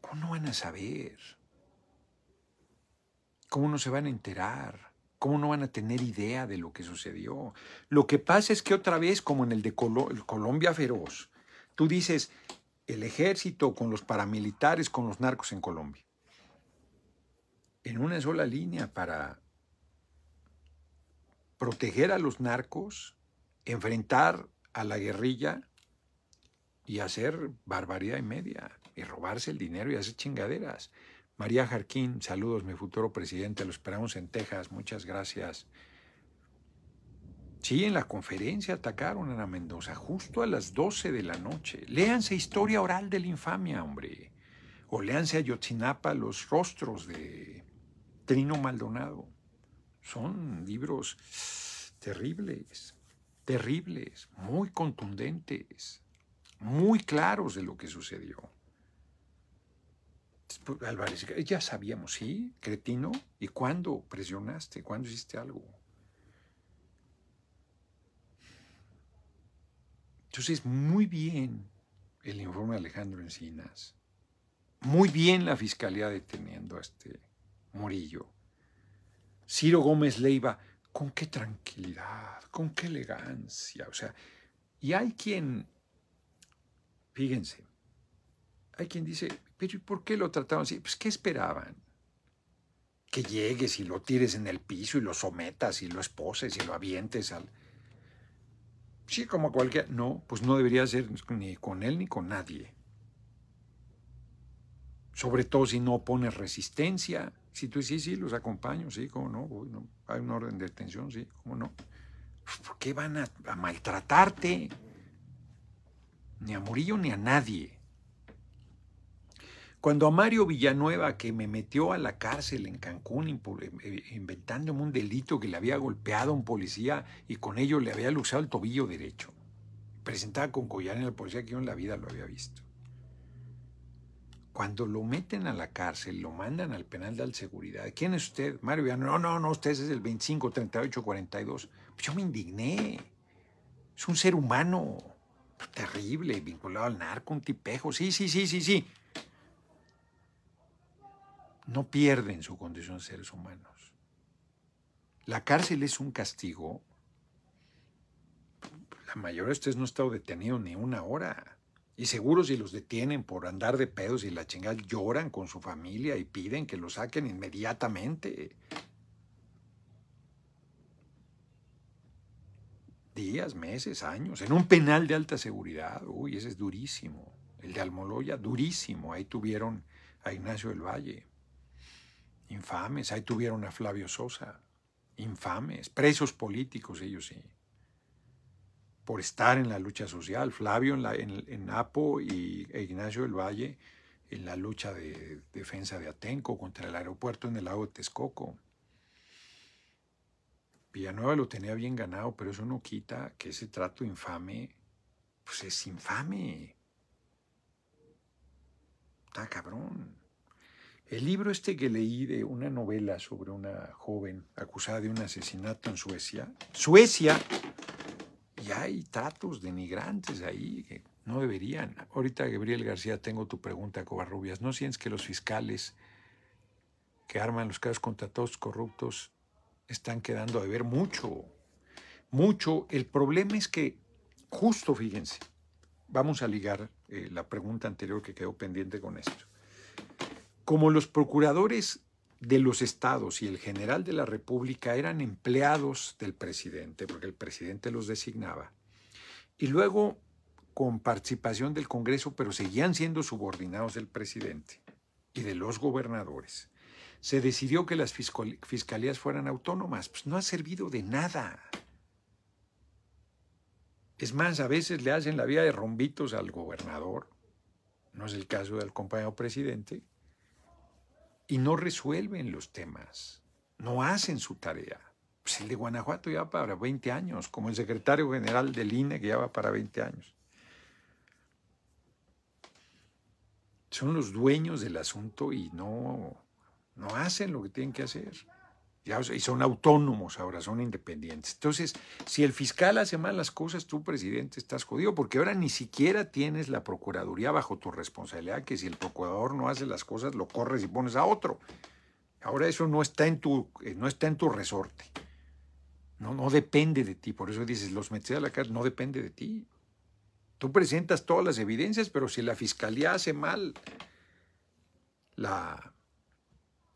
¿Cómo no van a saber? ¿Cómo no se van a enterar? ¿Cómo no van a tener idea de lo que sucedió? Lo que pasa es que otra vez, como en el de Colombia Feroz, tú dices, el ejército con los paramilitares, con los narcos en Colombia. En una sola línea para proteger a los narcos enfrentar a la guerrilla y hacer barbaridad y media, y robarse el dinero y hacer chingaderas. María Jarquín, saludos, mi futuro presidente, lo esperamos en Texas, muchas gracias. Sí, en la conferencia atacaron a la Mendoza justo a las 12 de la noche. Léanse Historia Oral de la Infamia, hombre. O léanse a Yotzinapa los rostros de Trino Maldonado. Son libros terribles terribles, muy contundentes, muy claros de lo que sucedió. Álvarez, ya sabíamos, ¿sí? Cretino, ¿y cuándo presionaste? ¿Cuándo hiciste algo? Entonces, muy bien el informe de Alejandro Encinas, muy bien la fiscalía deteniendo a este Murillo. Ciro Gómez Leiva, con qué tranquilidad, con qué elegancia. O sea, y hay quien, fíjense, hay quien dice, pero por qué lo trataron así? Pues ¿qué esperaban? Que llegues y lo tires en el piso y lo sometas y lo esposes y lo avientes al... Sí, como cualquier... No, pues no debería ser ni con él ni con nadie. Sobre todo si no pones resistencia si tú sí, sí, los acompaño, sí, cómo no, hay una orden de detención, sí, cómo no. ¿Por qué van a, maltratarte? Ni a Murillo ni a nadie. Cuando a Mario Villanueva, que me metió a la cárcel en Cancún eh, eh, inventándome un delito que le había golpeado a un policía y con ello le había luxado el tobillo derecho, presentaba con collar en la policía que yo en la vida lo había visto. Cuando lo meten a la cárcel, lo mandan al penal de alta seguridad. ¿Quién es usted? Mario No, no, no, usted es el 25, 38, 42. Pues yo me indigné. Es un ser humano terrible, vinculado al narco, un tipejo. Sí, sí, sí, sí, sí. No pierden su condición de seres humanos. La cárcel es un castigo. La mayoría de ustedes no ha estado detenido ni una hora. Y seguro si los detienen por andar de pedos y la chingada, lloran con su familia y piden que lo saquen inmediatamente. Días, meses, años, en un penal de alta seguridad. Uy, ese es durísimo. El de Almoloya, durísimo. Ahí tuvieron a Ignacio del Valle. Infames. Ahí tuvieron a Flavio Sosa. Infames. Presos políticos, ellos sí por estar en la lucha social, Flavio en, Apo y e Ignacio del Valle en la lucha de defensa de Atenco contra el aeropuerto en el lago de Texcoco. Villanueva lo tenía bien ganado, pero eso no quita que ese trato infame, pues es infame. Está cabrón. El libro este que leí de una novela sobre una joven acusada de un asesinato en Suecia. Suecia, y hay tratos denigrantes ahí que no deberían. Ahorita, Gabriel García, tengo tu pregunta, Covarrubias. ¿No sientes que los fiscales que arman los casos contra todos corruptos están quedando a ver mucho? Mucho. El problema es que, justo, fíjense, vamos a ligar eh, la pregunta anterior que quedó pendiente con esto. Como los procuradores de los estados y el general de la República eran empleados del presidente, porque el presidente los designaba, y luego con participación del Congreso, pero seguían siendo subordinados del presidente y de los gobernadores. Se decidió que las fiscalías fueran autónomas. Pues no ha servido de nada. Es más, a veces le hacen la vía de rombitos al gobernador. No es el caso del compañero presidente, y no resuelven los temas, no hacen su tarea. Pues el de Guanajuato ya va para 20 años, como el secretario general del INE que ya va para 20 años. Son los dueños del asunto y no, no hacen lo que tienen que hacer y son autónomos ahora, son independientes. Entonces, si el fiscal hace mal las cosas, tú, presidente, estás jodido, porque ahora ni siquiera tienes la Procuraduría bajo tu responsabilidad, que si el procurador no hace las cosas, lo corres y pones a otro. Ahora eso no está en tu, eh, no está en tu resorte. No, no depende de ti. Por eso dices, los metes a la cárcel, no depende de ti. Tú presentas todas las evidencias, pero si la fiscalía hace mal la,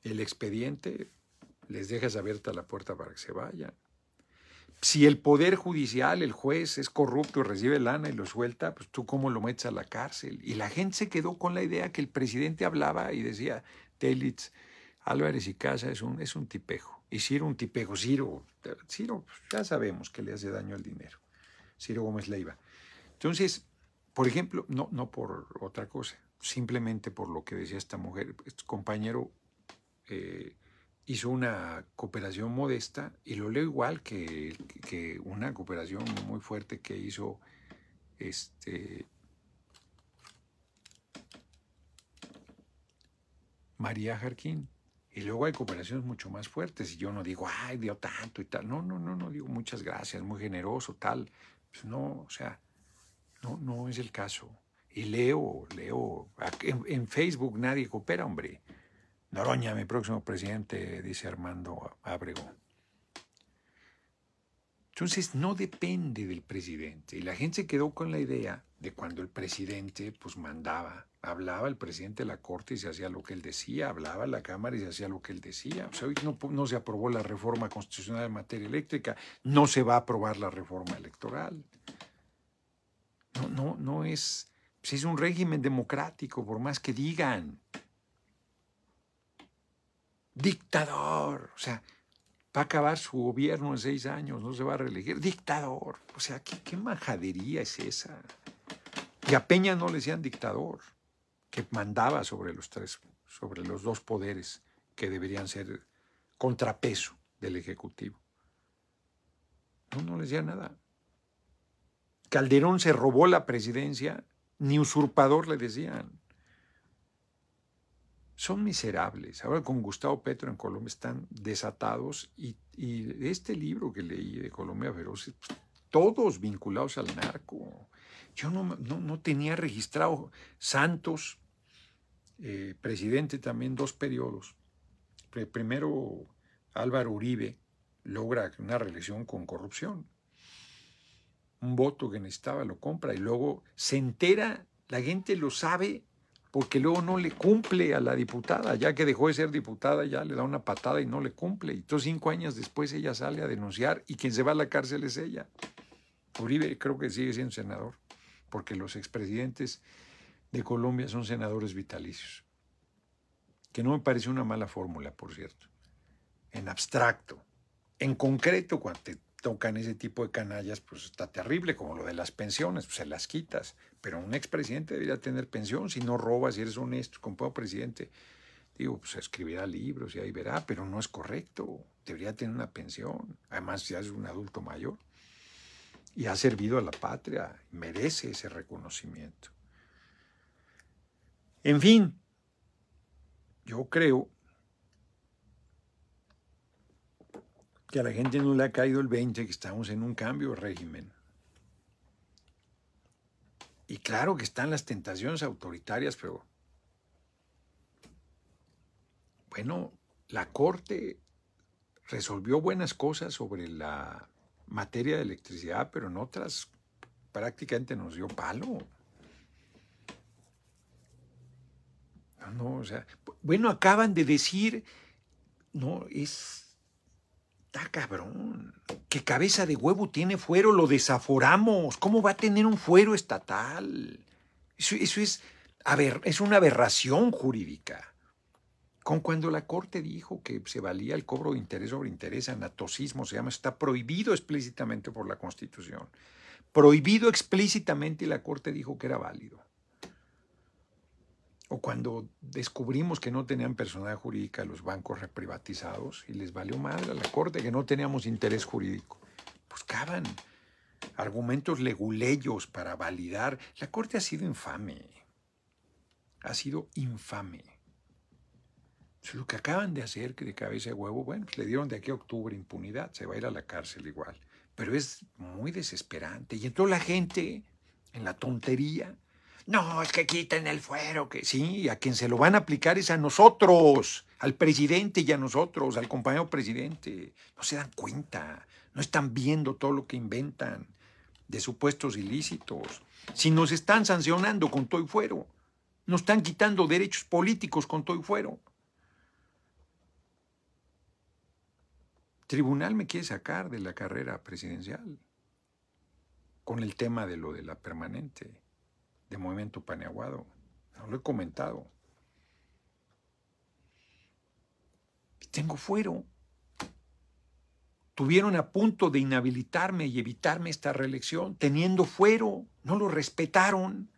el expediente, les dejas abierta la puerta para que se vayan. Si el poder judicial, el juez, es corrupto y recibe lana y lo suelta, pues tú cómo lo metes a la cárcel. Y la gente se quedó con la idea que el presidente hablaba y decía, Telitz, Álvarez y Casa es un, es un tipejo. Y Ciro un tipejo. Ciro, Ciro, pues, ya sabemos que le hace daño al dinero. Ciro Gómez Leiva. Entonces, por ejemplo, no, no por otra cosa, simplemente por lo que decía esta mujer, compañero, eh, hizo una cooperación modesta y lo leo igual que, una cooperación muy fuerte que hizo este María Jarquín. Y luego hay cooperaciones mucho más fuertes. Y yo no digo, ay, dio tanto y tal. No, no, no, no digo muchas gracias, muy generoso, tal. Pues no, o sea, no, no es el caso. Y leo, leo. en Facebook nadie coopera, hombre. Noroña, mi próximo presidente, dice Armando Abrego. Entonces no depende del presidente. Y la gente se quedó con la idea de cuando el presidente pues mandaba, hablaba el presidente de la Corte y se hacía lo que él decía, hablaba la Cámara y se hacía lo que él decía. O sea, hoy no, se aprobó la reforma constitucional en materia eléctrica, no se va a aprobar la reforma electoral. No, no, no es, pues, es un régimen democrático, por más que digan dictador, o sea, va a acabar su gobierno en seis años, no se va a reelegir, dictador, o sea, ¿qué, qué majadería es esa? Y a Peña no le decían dictador, que mandaba sobre los tres, sobre los dos poderes que deberían ser contrapeso del Ejecutivo. No, no le decía nada. Calderón se robó la presidencia, ni usurpador le decían son miserables. Ahora con Gustavo Petro en Colombia están desatados y, este libro que leí de Colombia Feroz, pues, todos vinculados al narco. Yo no, tenía registrado Santos, eh, presidente también dos periodos. Primero Álvaro Uribe logra una reelección con corrupción. Un voto que necesitaba lo compra y luego se entera, la gente lo sabe porque luego no le cumple a la diputada, ya que dejó de ser diputada, ya le da una patada y no le cumple. Y entonces cinco años después ella sale a denunciar y quien se va a la cárcel es ella. Uribe creo que sigue siendo senador, porque los expresidentes de Colombia son senadores vitalicios, que no me parece una mala fórmula, por cierto, en abstracto. En concreto, cuando tocan ese tipo de canallas, pues está terrible, como lo de las pensiones, pues se las quitas. Pero un expresidente debería tener pensión, si no robas, si eres honesto, puedo presidente. Digo, pues escribirá libros y ahí verá, pero no es correcto. Debería tener una pensión. Además, ya es un adulto mayor. Y ha servido a la patria, merece ese reconocimiento. En fin, yo creo que a la gente no le ha caído el 20, que estamos en un cambio de régimen. Y claro que están las tentaciones autoritarias, pero bueno, la Corte resolvió buenas cosas sobre la materia de electricidad, pero en otras prácticamente nos dio palo. no, o sea, bueno, acaban de decir, no, es Está cabrón. ¿Qué cabeza de huevo tiene fuero? Lo desaforamos. ¿Cómo va a tener un fuero estatal? Eso, es, a ver, es una aberración jurídica. Con cuando la Corte dijo que se valía el cobro de interés sobre interés, anatocismo se llama, está prohibido explícitamente por la Constitución. Prohibido explícitamente y la Corte dijo que era válido o cuando descubrimos que no tenían personalidad jurídica los bancos reprivatizados y les valió mal a la Corte que no teníamos interés jurídico. Buscaban argumentos leguleyos para validar. La Corte ha sido infame. Ha sido infame. lo que acaban de hacer, que de cabeza de huevo, bueno, pues le dieron de aquí a octubre impunidad, se va a ir a la cárcel igual. Pero es muy desesperante. Y entonces la gente en la tontería no, es que quiten el fuero, que sí, a quien se lo van a aplicar es a nosotros, al presidente y a nosotros, al compañero presidente. No se dan cuenta, no están viendo todo lo que inventan de supuestos ilícitos. Si nos están sancionando con todo y fuero, nos están quitando derechos políticos con todo y fuero. tribunal me quiere sacar de la carrera presidencial con el tema de lo de la permanente de Movimiento Paneaguado. No lo he comentado. tengo fuero. Tuvieron a punto de inhabilitarme y evitarme esta reelección teniendo fuero. No lo respetaron.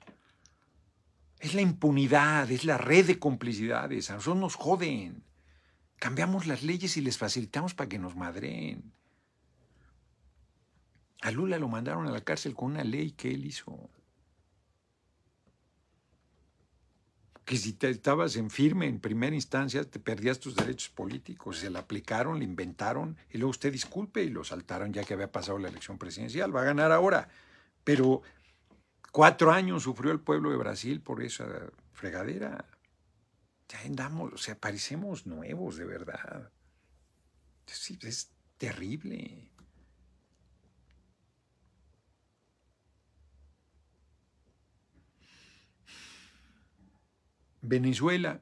Es la impunidad, es la red de complicidades. A nosotros nos joden. Cambiamos las leyes y les facilitamos para que nos madreen. A Lula lo mandaron a la cárcel con una ley que él hizo. que si te estabas en firme en primera instancia te perdías tus derechos políticos, se la aplicaron, la inventaron y luego usted disculpe y lo saltaron ya que había pasado la elección presidencial, va a ganar ahora. Pero cuatro años sufrió el pueblo de Brasil por esa fregadera. Ya andamos, o sea, parecemos nuevos de verdad. es terrible. Venezuela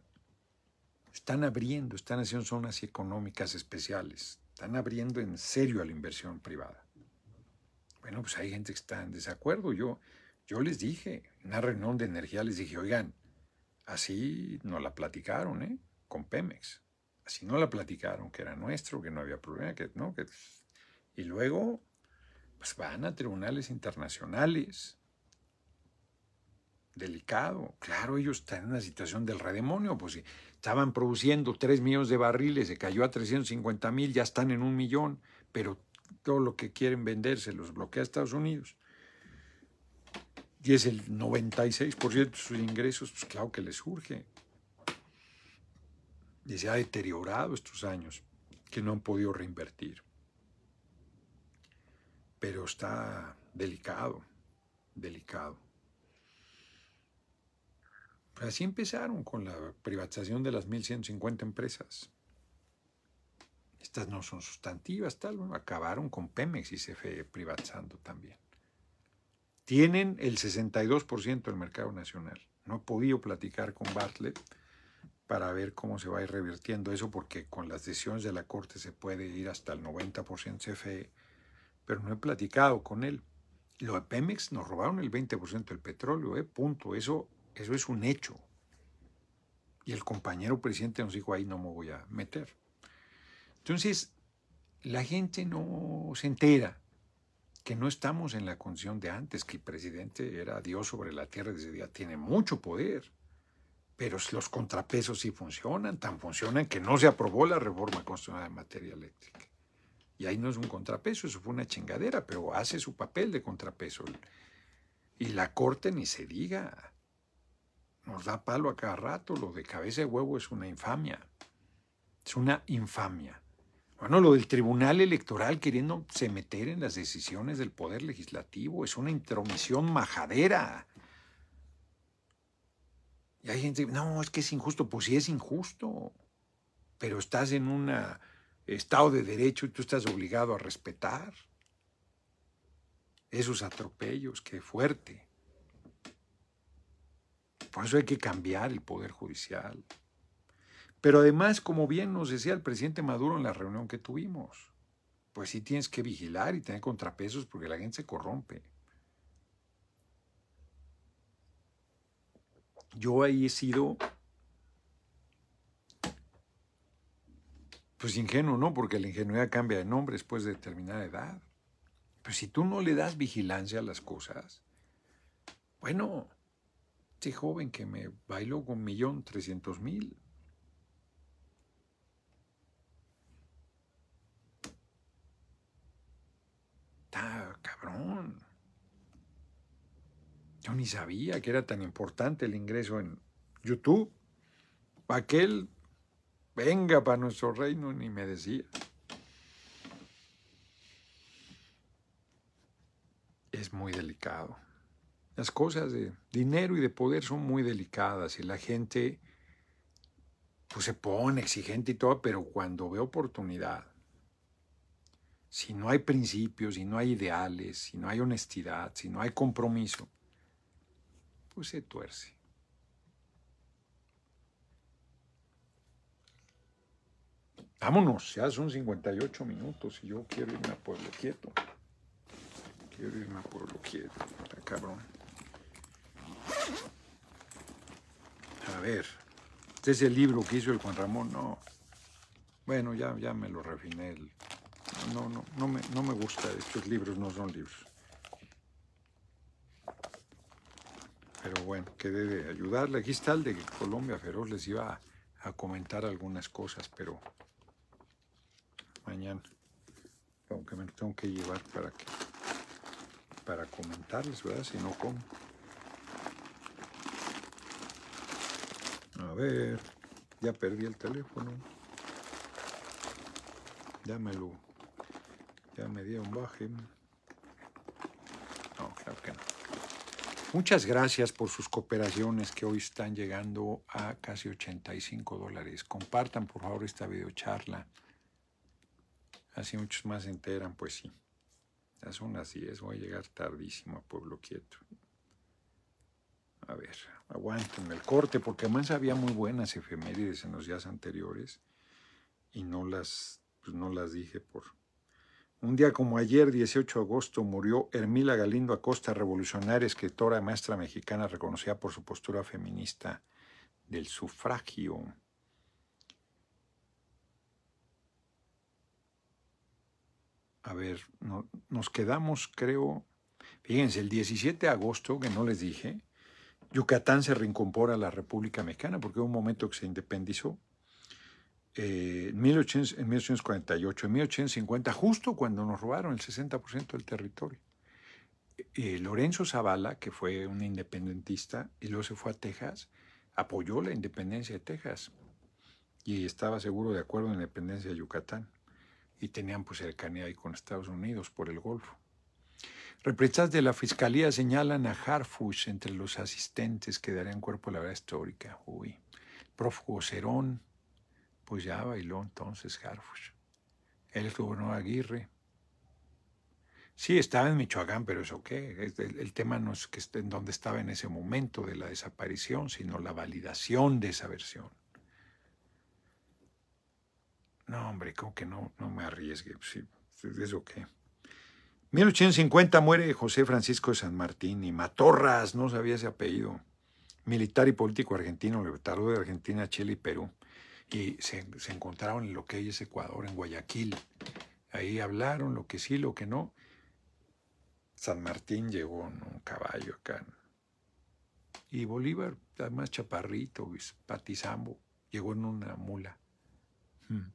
están abriendo, están haciendo zonas económicas especiales, están abriendo en serio a la inversión privada. Bueno, pues hay gente que está en desacuerdo. Yo, yo les dije, en una reunión de energía les dije, oigan, así no la platicaron, ¿eh? Con Pemex. Así no la platicaron, que era nuestro, que no había problema, que no, que... Y luego, pues van a tribunales internacionales delicado. Claro, ellos están en una situación del redemonio, pues si estaban produciendo 3 millones de barriles, se cayó a 350 mil, ya están en un millón, pero todo lo que quieren vender se los bloquea Estados Unidos. Y es el 96% de sus ingresos, pues claro que les surge. Y se ha deteriorado estos años que no han podido reinvertir. Pero está delicado, delicado. Así empezaron con la privatización de las 1.150 empresas. Estas no son sustantivas, tal. acabaron con Pemex y CFE privatizando también. Tienen el 62% del mercado nacional. No he podido platicar con Bartlett para ver cómo se va a ir revirtiendo eso, porque con las decisiones de la Corte se puede ir hasta el 90% CFE, pero no he platicado con él. Lo de Pemex nos robaron el 20% del petróleo, eh, punto. Eso eso es un hecho. Y el compañero presidente nos dijo, ahí no me voy a meter. Entonces, la gente no se entera que no estamos en la condición de antes, que el presidente era Dios sobre la tierra ese día, tiene mucho poder, pero los contrapesos sí funcionan, tan funcionan que no se aprobó la reforma constitucional de materia eléctrica. Y ahí no es un contrapeso, eso fue una chingadera, pero hace su papel de contrapeso. Y la Corte ni se diga nos da palo a cada rato, lo de cabeza de huevo es una infamia, es una infamia. Bueno, lo del Tribunal Electoral queriendo se meter en las decisiones del Poder Legislativo es una intromisión majadera. Y hay gente, no, es que es injusto, pues sí es injusto, pero estás en un Estado de Derecho y tú estás obligado a respetar esos atropellos, qué fuerte. Por eso hay que cambiar el Poder Judicial. Pero además, como bien nos decía el presidente Maduro en la reunión que tuvimos, pues sí tienes que vigilar y tener contrapesos porque la gente se corrompe. Yo ahí he sido, pues ingenuo, ¿no? Porque la ingenuidad cambia de nombre después de determinada edad. Pero si tú no le das vigilancia a las cosas, bueno, este joven que me bailó con 1.300.000. millón trescientos mil. Está cabrón. Yo ni sabía que era tan importante el ingreso en YouTube. para que él venga para nuestro reino, ni me decía. Es muy delicado. Las cosas de dinero y de poder son muy delicadas y la gente pues se pone exigente y todo, pero cuando ve oportunidad, si no hay principios, si no hay ideales, si no hay honestidad, si no hay compromiso, pues se tuerce. Vámonos, ya son 58 minutos y yo quiero irme a Pueblo Quieto. Quiero irme a Pueblo Quieto, cabrón. A ver, este es el libro que hizo el Juan Ramón, no. Bueno, ya, ya me lo refiné. No, no, no me, no gusta, estos libros no son libros. Pero bueno, que debe ayudarle. Aquí está el de Colombia Feroz, les iba a, comentar algunas cosas, pero mañana. Aunque me tengo que llevar para que para comentarles, ¿verdad? Si no, ¿cómo? ver, ya perdí el teléfono. Ya me dio un baje. No, claro que no. Muchas gracias por sus cooperaciones que hoy están llegando a casi 85 dólares. Compartan por favor esta videocharla. Así muchos más se enteran, pues sí. Ya son las 10, voy a llegar tardísimo a Pueblo Quieto. A ver, aguanten el corte, porque además había muy buenas efemérides en los días anteriores y no las, pues, no las dije por... Un día como ayer, 18 de agosto, murió Hermila Galindo Acosta, revolucionaria, escritora, maestra mexicana, reconocida por su postura feminista del sufragio. A ver, nos quedamos, creo, fíjense, el 17 de agosto, que no les dije, Yucatán se reincorpora a la República Mexicana porque hubo un momento que se independizó. Eh, en, en 1848, en 1850, justo cuando nos robaron el 60% del territorio. Eh, eh, Lorenzo Zavala, que fue un independentista y luego se fue a Texas, apoyó la independencia de Texas y estaba seguro de acuerdo en la independencia de Yucatán. Y tenían pues cercanía ahí con Estados Unidos por el Golfo. Represas de la Fiscalía señalan a Harfush entre los asistentes que darían cuerpo a la verdad histórica. Uy, prófugo Cerón, pues ya bailó entonces Harfush. Él es Aguirre. Sí, estaba en Michoacán, pero eso qué. El, tema no es que esté en donde estaba en ese momento de la desaparición, sino la validación de esa versión. No, hombre, como que no, no me arriesgue. Sí, ¿Eso qué? 1850 muere José Francisco de San Martín y Matorras, no sabía ese apellido. Militar y político argentino, libertador de Argentina, Chile y Perú. Y se, encontraron en lo que hoy es Ecuador, en Guayaquil. Ahí hablaron lo que sí, lo que no. San Martín llegó en un caballo acá. Y Bolívar, además chaparrito, patizambo, llegó en una mula. Hmm.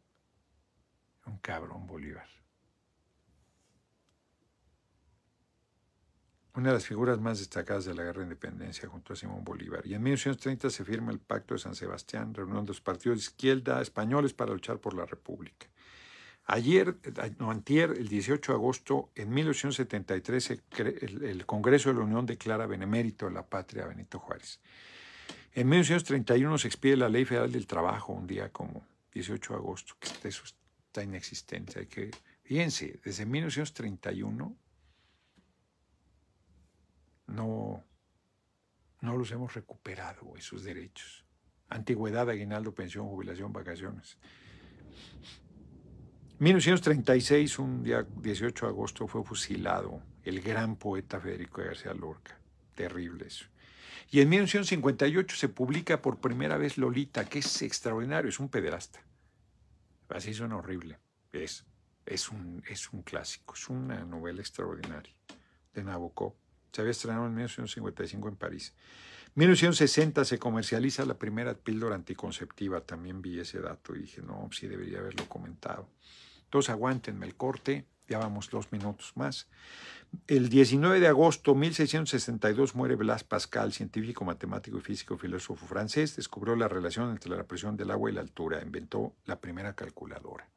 Un cabrón Bolívar. una de las figuras más destacadas de la Guerra de Independencia junto a Simón Bolívar. Y en 1930 se firma el Pacto de San Sebastián, reunión de los partidos de izquierda españoles para luchar por la República. Ayer, eh, no, antier, el 18 de agosto, en 1873, el, el Congreso de la Unión declara benemérito a la patria Benito Juárez. En 1931 se expide la Ley Federal del Trabajo, un día como 18 de agosto, que eso está inexistente. Hay que, fíjense, desde 1931 no, no los hemos recuperado, esos derechos. Antigüedad, aguinaldo, pensión, jubilación, vacaciones. 1936, un día 18 de agosto, fue fusilado el gran poeta Federico García Lorca. Terrible eso. Y en 1958 se publica por primera vez Lolita, que es extraordinario, es un pederasta. Así suena horrible. Es, es, un, es un clásico, es una novela extraordinaria de Nabokov. Se había estrenado en 1955 en París. En 1960 se comercializa la primera píldora anticonceptiva. También vi ese dato y dije, no, sí debería haberlo comentado. Entonces aguántenme el corte, ya vamos dos minutos más. El 19 de agosto de 1662 muere Blas Pascal, científico, matemático y físico filósofo francés. Descubrió la relación entre la presión del agua y la altura. Inventó la primera calculadora.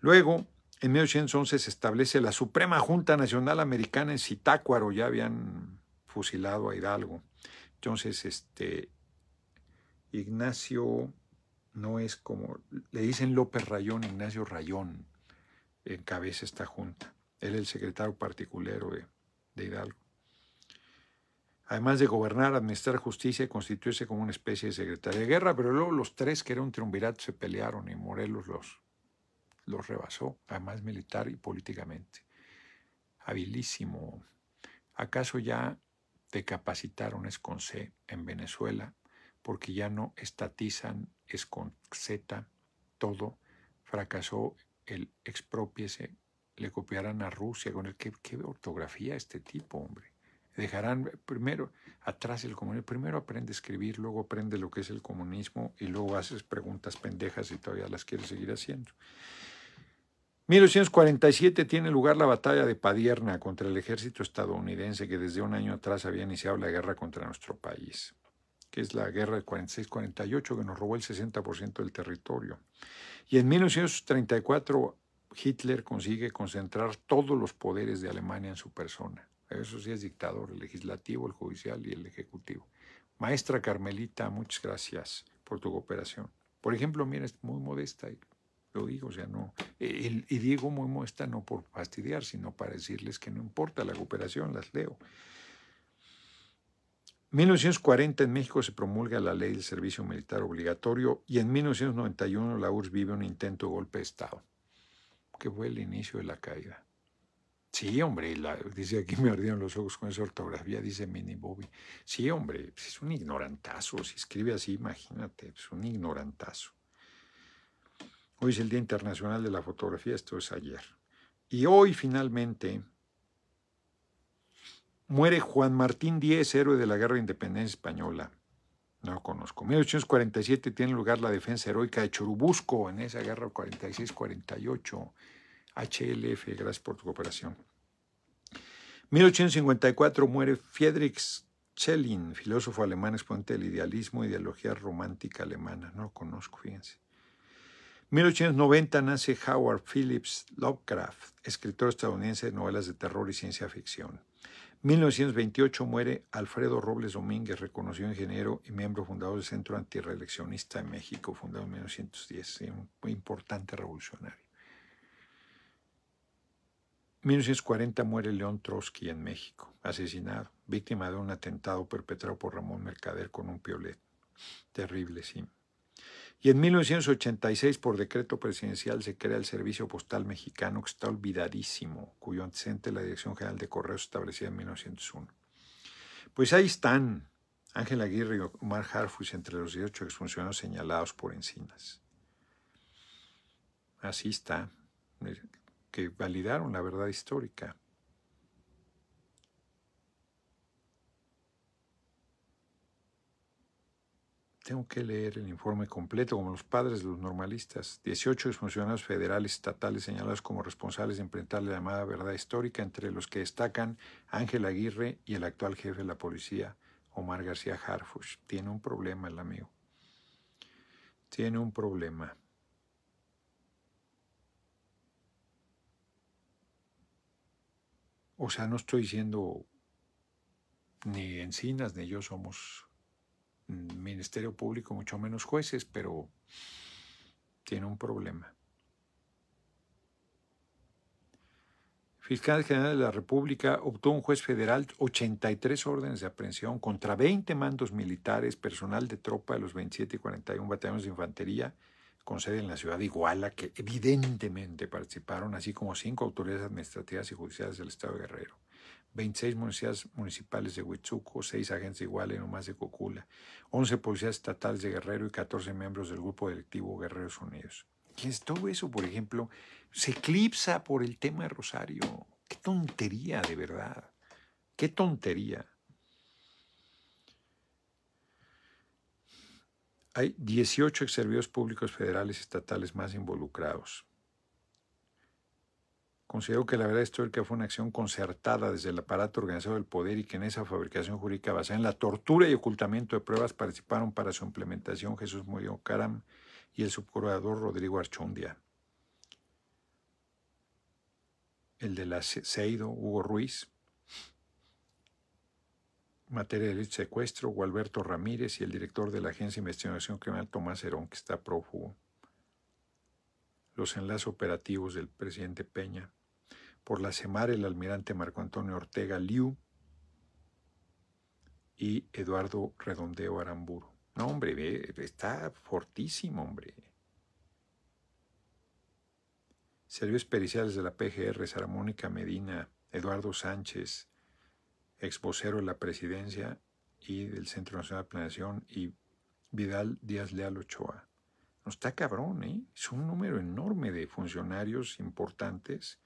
Luego, en 1811 se establece la Suprema Junta Nacional Americana en Zitácuaro, ya habían fusilado a Hidalgo. Entonces, este, Ignacio no es como, le dicen López Rayón, Ignacio Rayón encabeza esta junta. Él es el secretario particular de, de Hidalgo. Además de gobernar, administrar justicia y constituirse como una especie de secretario de guerra, pero luego los tres que eran un triunvirato se pelearon y Morelos los los rebasó, además militar y políticamente. Habilísimo. ¿Acaso ya te capacitaron Esconcé en Venezuela? Porque ya no estatizan Esconceta todo. Fracasó el expropiese, le copiarán a Rusia. Con el, ¿qué, ¿Qué ortografía este tipo, hombre? dejarán primero atrás el comunismo. Primero aprende a escribir, luego aprende lo que es el comunismo y luego haces preguntas pendejas y todavía las quieres seguir haciendo. 1947 tiene lugar la batalla de Padierna contra el ejército estadounidense que desde un año atrás había iniciado la guerra contra nuestro país, que es la guerra de 46-48 que nos robó el 60% del territorio. Y en 1934 Hitler consigue concentrar todos los poderes de Alemania en su persona. Eso sí es dictador, el legislativo, el judicial y el ejecutivo. Maestra Carmelita, muchas gracias por tu cooperación. Por ejemplo, mira, es muy modesta y lo digo, o sea, no. Eh, el, y Diego muy está no por fastidiar, sino para decirles que no importa la cooperación, las leo. 1940 en México se promulga la ley del servicio militar obligatorio y en 1991 la URSS vive un intento de golpe de Estado, que fue el inicio de la caída. Sí, hombre, dice aquí me ardieron los ojos con esa ortografía, dice Mini Bobby. Sí, hombre, es un ignorantazo, si escribe así, imagínate, es un ignorantazo. Hoy es el Día Internacional de la Fotografía, esto es ayer. Y hoy finalmente muere Juan Martín Díez, héroe de la Guerra de Independencia Española. No lo conozco. 1847 tiene lugar la defensa heroica de Churubusco en esa guerra 46-48. HLF, gracias por tu cooperación. 1854 muere Friedrich Schelling, filósofo alemán exponente del idealismo y e ideología romántica alemana. No lo conozco, fíjense. 1890 nace Howard Phillips Lovecraft, escritor estadounidense de novelas de terror y ciencia ficción. 1928 muere Alfredo Robles Domínguez, reconocido ingeniero y miembro fundador del Centro antirreeleccionista en México, fundado en 1910, un importante revolucionario. 1940 muere León Trotsky en México, asesinado, víctima de un atentado perpetrado por Ramón Mercader con un piolet. Terrible, sí. Y en 1986, por decreto presidencial, se crea el Servicio Postal Mexicano, que está olvidadísimo, cuyo antecedente la Dirección General de Correos establecida en 1901. Pues ahí están Ángel Aguirre y Omar Harfus entre los 18 exfuncionarios señalados por Encinas. Así está, eh, que validaron la verdad histórica. tengo que leer el informe completo, como los padres de los normalistas. 18 funcionarios federales estatales señalados como responsables de enfrentar la llamada verdad histórica, entre los que destacan Ángel Aguirre y el actual jefe de la policía, Omar García Harfush. Tiene un problema el amigo. Tiene un problema. O sea, no estoy diciendo ni Encinas ni yo somos Ministerio Público, mucho menos jueces, pero tiene un problema. Fiscal General de la República obtuvo un juez federal 83 órdenes de aprehensión contra 20 mandos militares, personal de tropa de los 27 y 41 batallones de infantería con sede en la ciudad de Iguala, que evidentemente participaron, así como cinco autoridades administrativas y judiciales del Estado de Guerrero. 26 policías municipales de Huitzuco, 6 agentes iguales nomás de Cocula, 11 policías estatales de Guerrero y 14 miembros del grupo directivo Guerreros Unidos. todo eso, por ejemplo, se eclipsa por el tema de Rosario. Qué tontería, de verdad. Qué tontería. Hay 18 ex servidores públicos federales y estatales más involucrados. Considero que la verdad histórica fue una acción concertada desde el aparato organizado del poder y que en esa fabricación jurídica basada en la tortura y ocultamiento de pruebas participaron para su implementación Jesús Murillo Caram y el subcurador Rodrigo Archundia. El de la Seido, Hugo Ruiz, materia de secuestro, Gualberto Ramírez y el director de la Agencia de Investigación Criminal, Tomás Herón, que está prófugo. Los enlaces operativos del presidente Peña por la Semar el almirante Marco Antonio Ortega Liu y Eduardo Redondeo Aramburu. No, hombre, está fortísimo, hombre. Servicios periciales de la PGR, Saramónica Medina, Eduardo Sánchez, ex vocero de la presidencia y del Centro Nacional de Planeación, y Vidal Díaz Leal Ochoa. No está cabrón, ¿eh? Es un número enorme de funcionarios importantes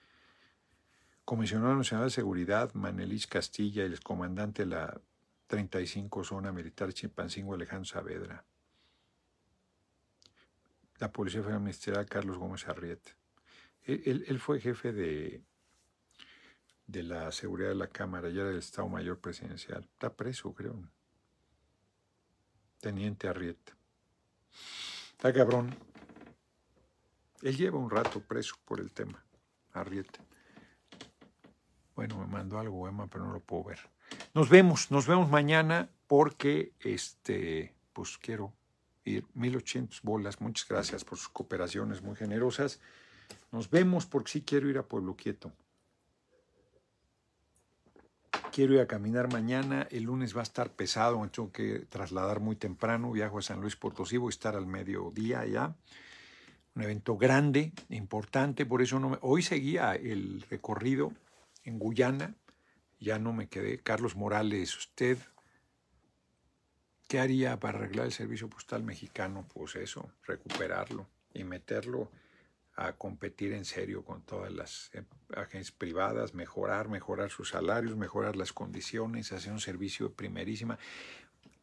Comisionado Nacional de Seguridad Manelich Castilla y el comandante de la 35 Zona Militar Chimpancingo Alejandro Saavedra. La Policía Federal Ministerial Carlos Gómez Arrieta. Él, fue jefe de, de la seguridad de la Cámara, ya era del Estado Mayor Presidencial. Está preso, creo. Teniente Arrieta. Está cabrón. Él lleva un rato preso por el tema, Arrieta. Bueno, me mandó algo Emma, pero no lo puedo ver. Nos vemos, nos vemos mañana porque este, pues quiero ir 1800 bolas. Muchas gracias por sus cooperaciones muy generosas. Nos vemos porque sí quiero ir a Pueblo Quieto. Quiero ir a caminar mañana. El lunes va a estar pesado, me tengo que trasladar muy temprano. Viajo a San Luis Potosí, voy a estar al mediodía ya. un evento grande, importante, por eso no hoy seguía el recorrido en Guyana, ya no me quedé. Carlos Morales, usted, ¿qué haría para arreglar el servicio postal mexicano? Pues eso, recuperarlo y meterlo a competir en serio con todas las eh, agencias privadas, mejorar, mejorar sus salarios, mejorar las condiciones, hacer un servicio primerísima.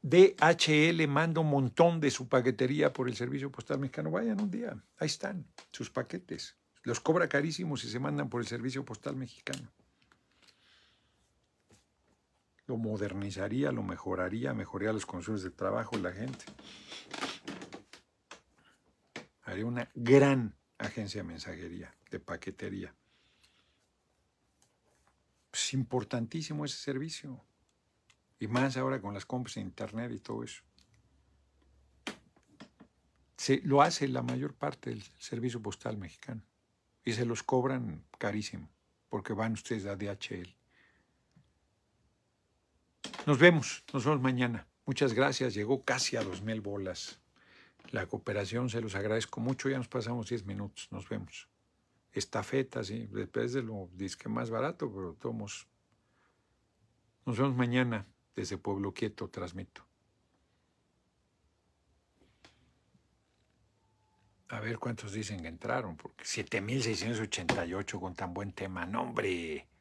DHL manda un montón de su paquetería por el servicio postal mexicano. Vayan un día, ahí están sus paquetes. Los cobra carísimos y se mandan por el servicio postal mexicano lo modernizaría, lo mejoraría, mejoraría los condiciones de trabajo de la gente. Haría una gran agencia de mensajería, de paquetería. Es importantísimo ese servicio. Y más ahora con las compras en Internet y todo eso. Se, lo hace la mayor parte del servicio postal mexicano. Y se los cobran carísimo, porque van ustedes a DHL. Nos vemos, nos vemos mañana. Muchas gracias, llegó casi a dos mil bolas. La cooperación se los agradezco mucho, ya nos pasamos 10 minutos, nos vemos. Estafeta, sí, después de lo disque más barato, pero tomos. Nos vemos mañana desde Pueblo Quieto, transmito. A ver cuántos dicen que entraron, porque 7.688 con tan buen tema. ¡No, hombre!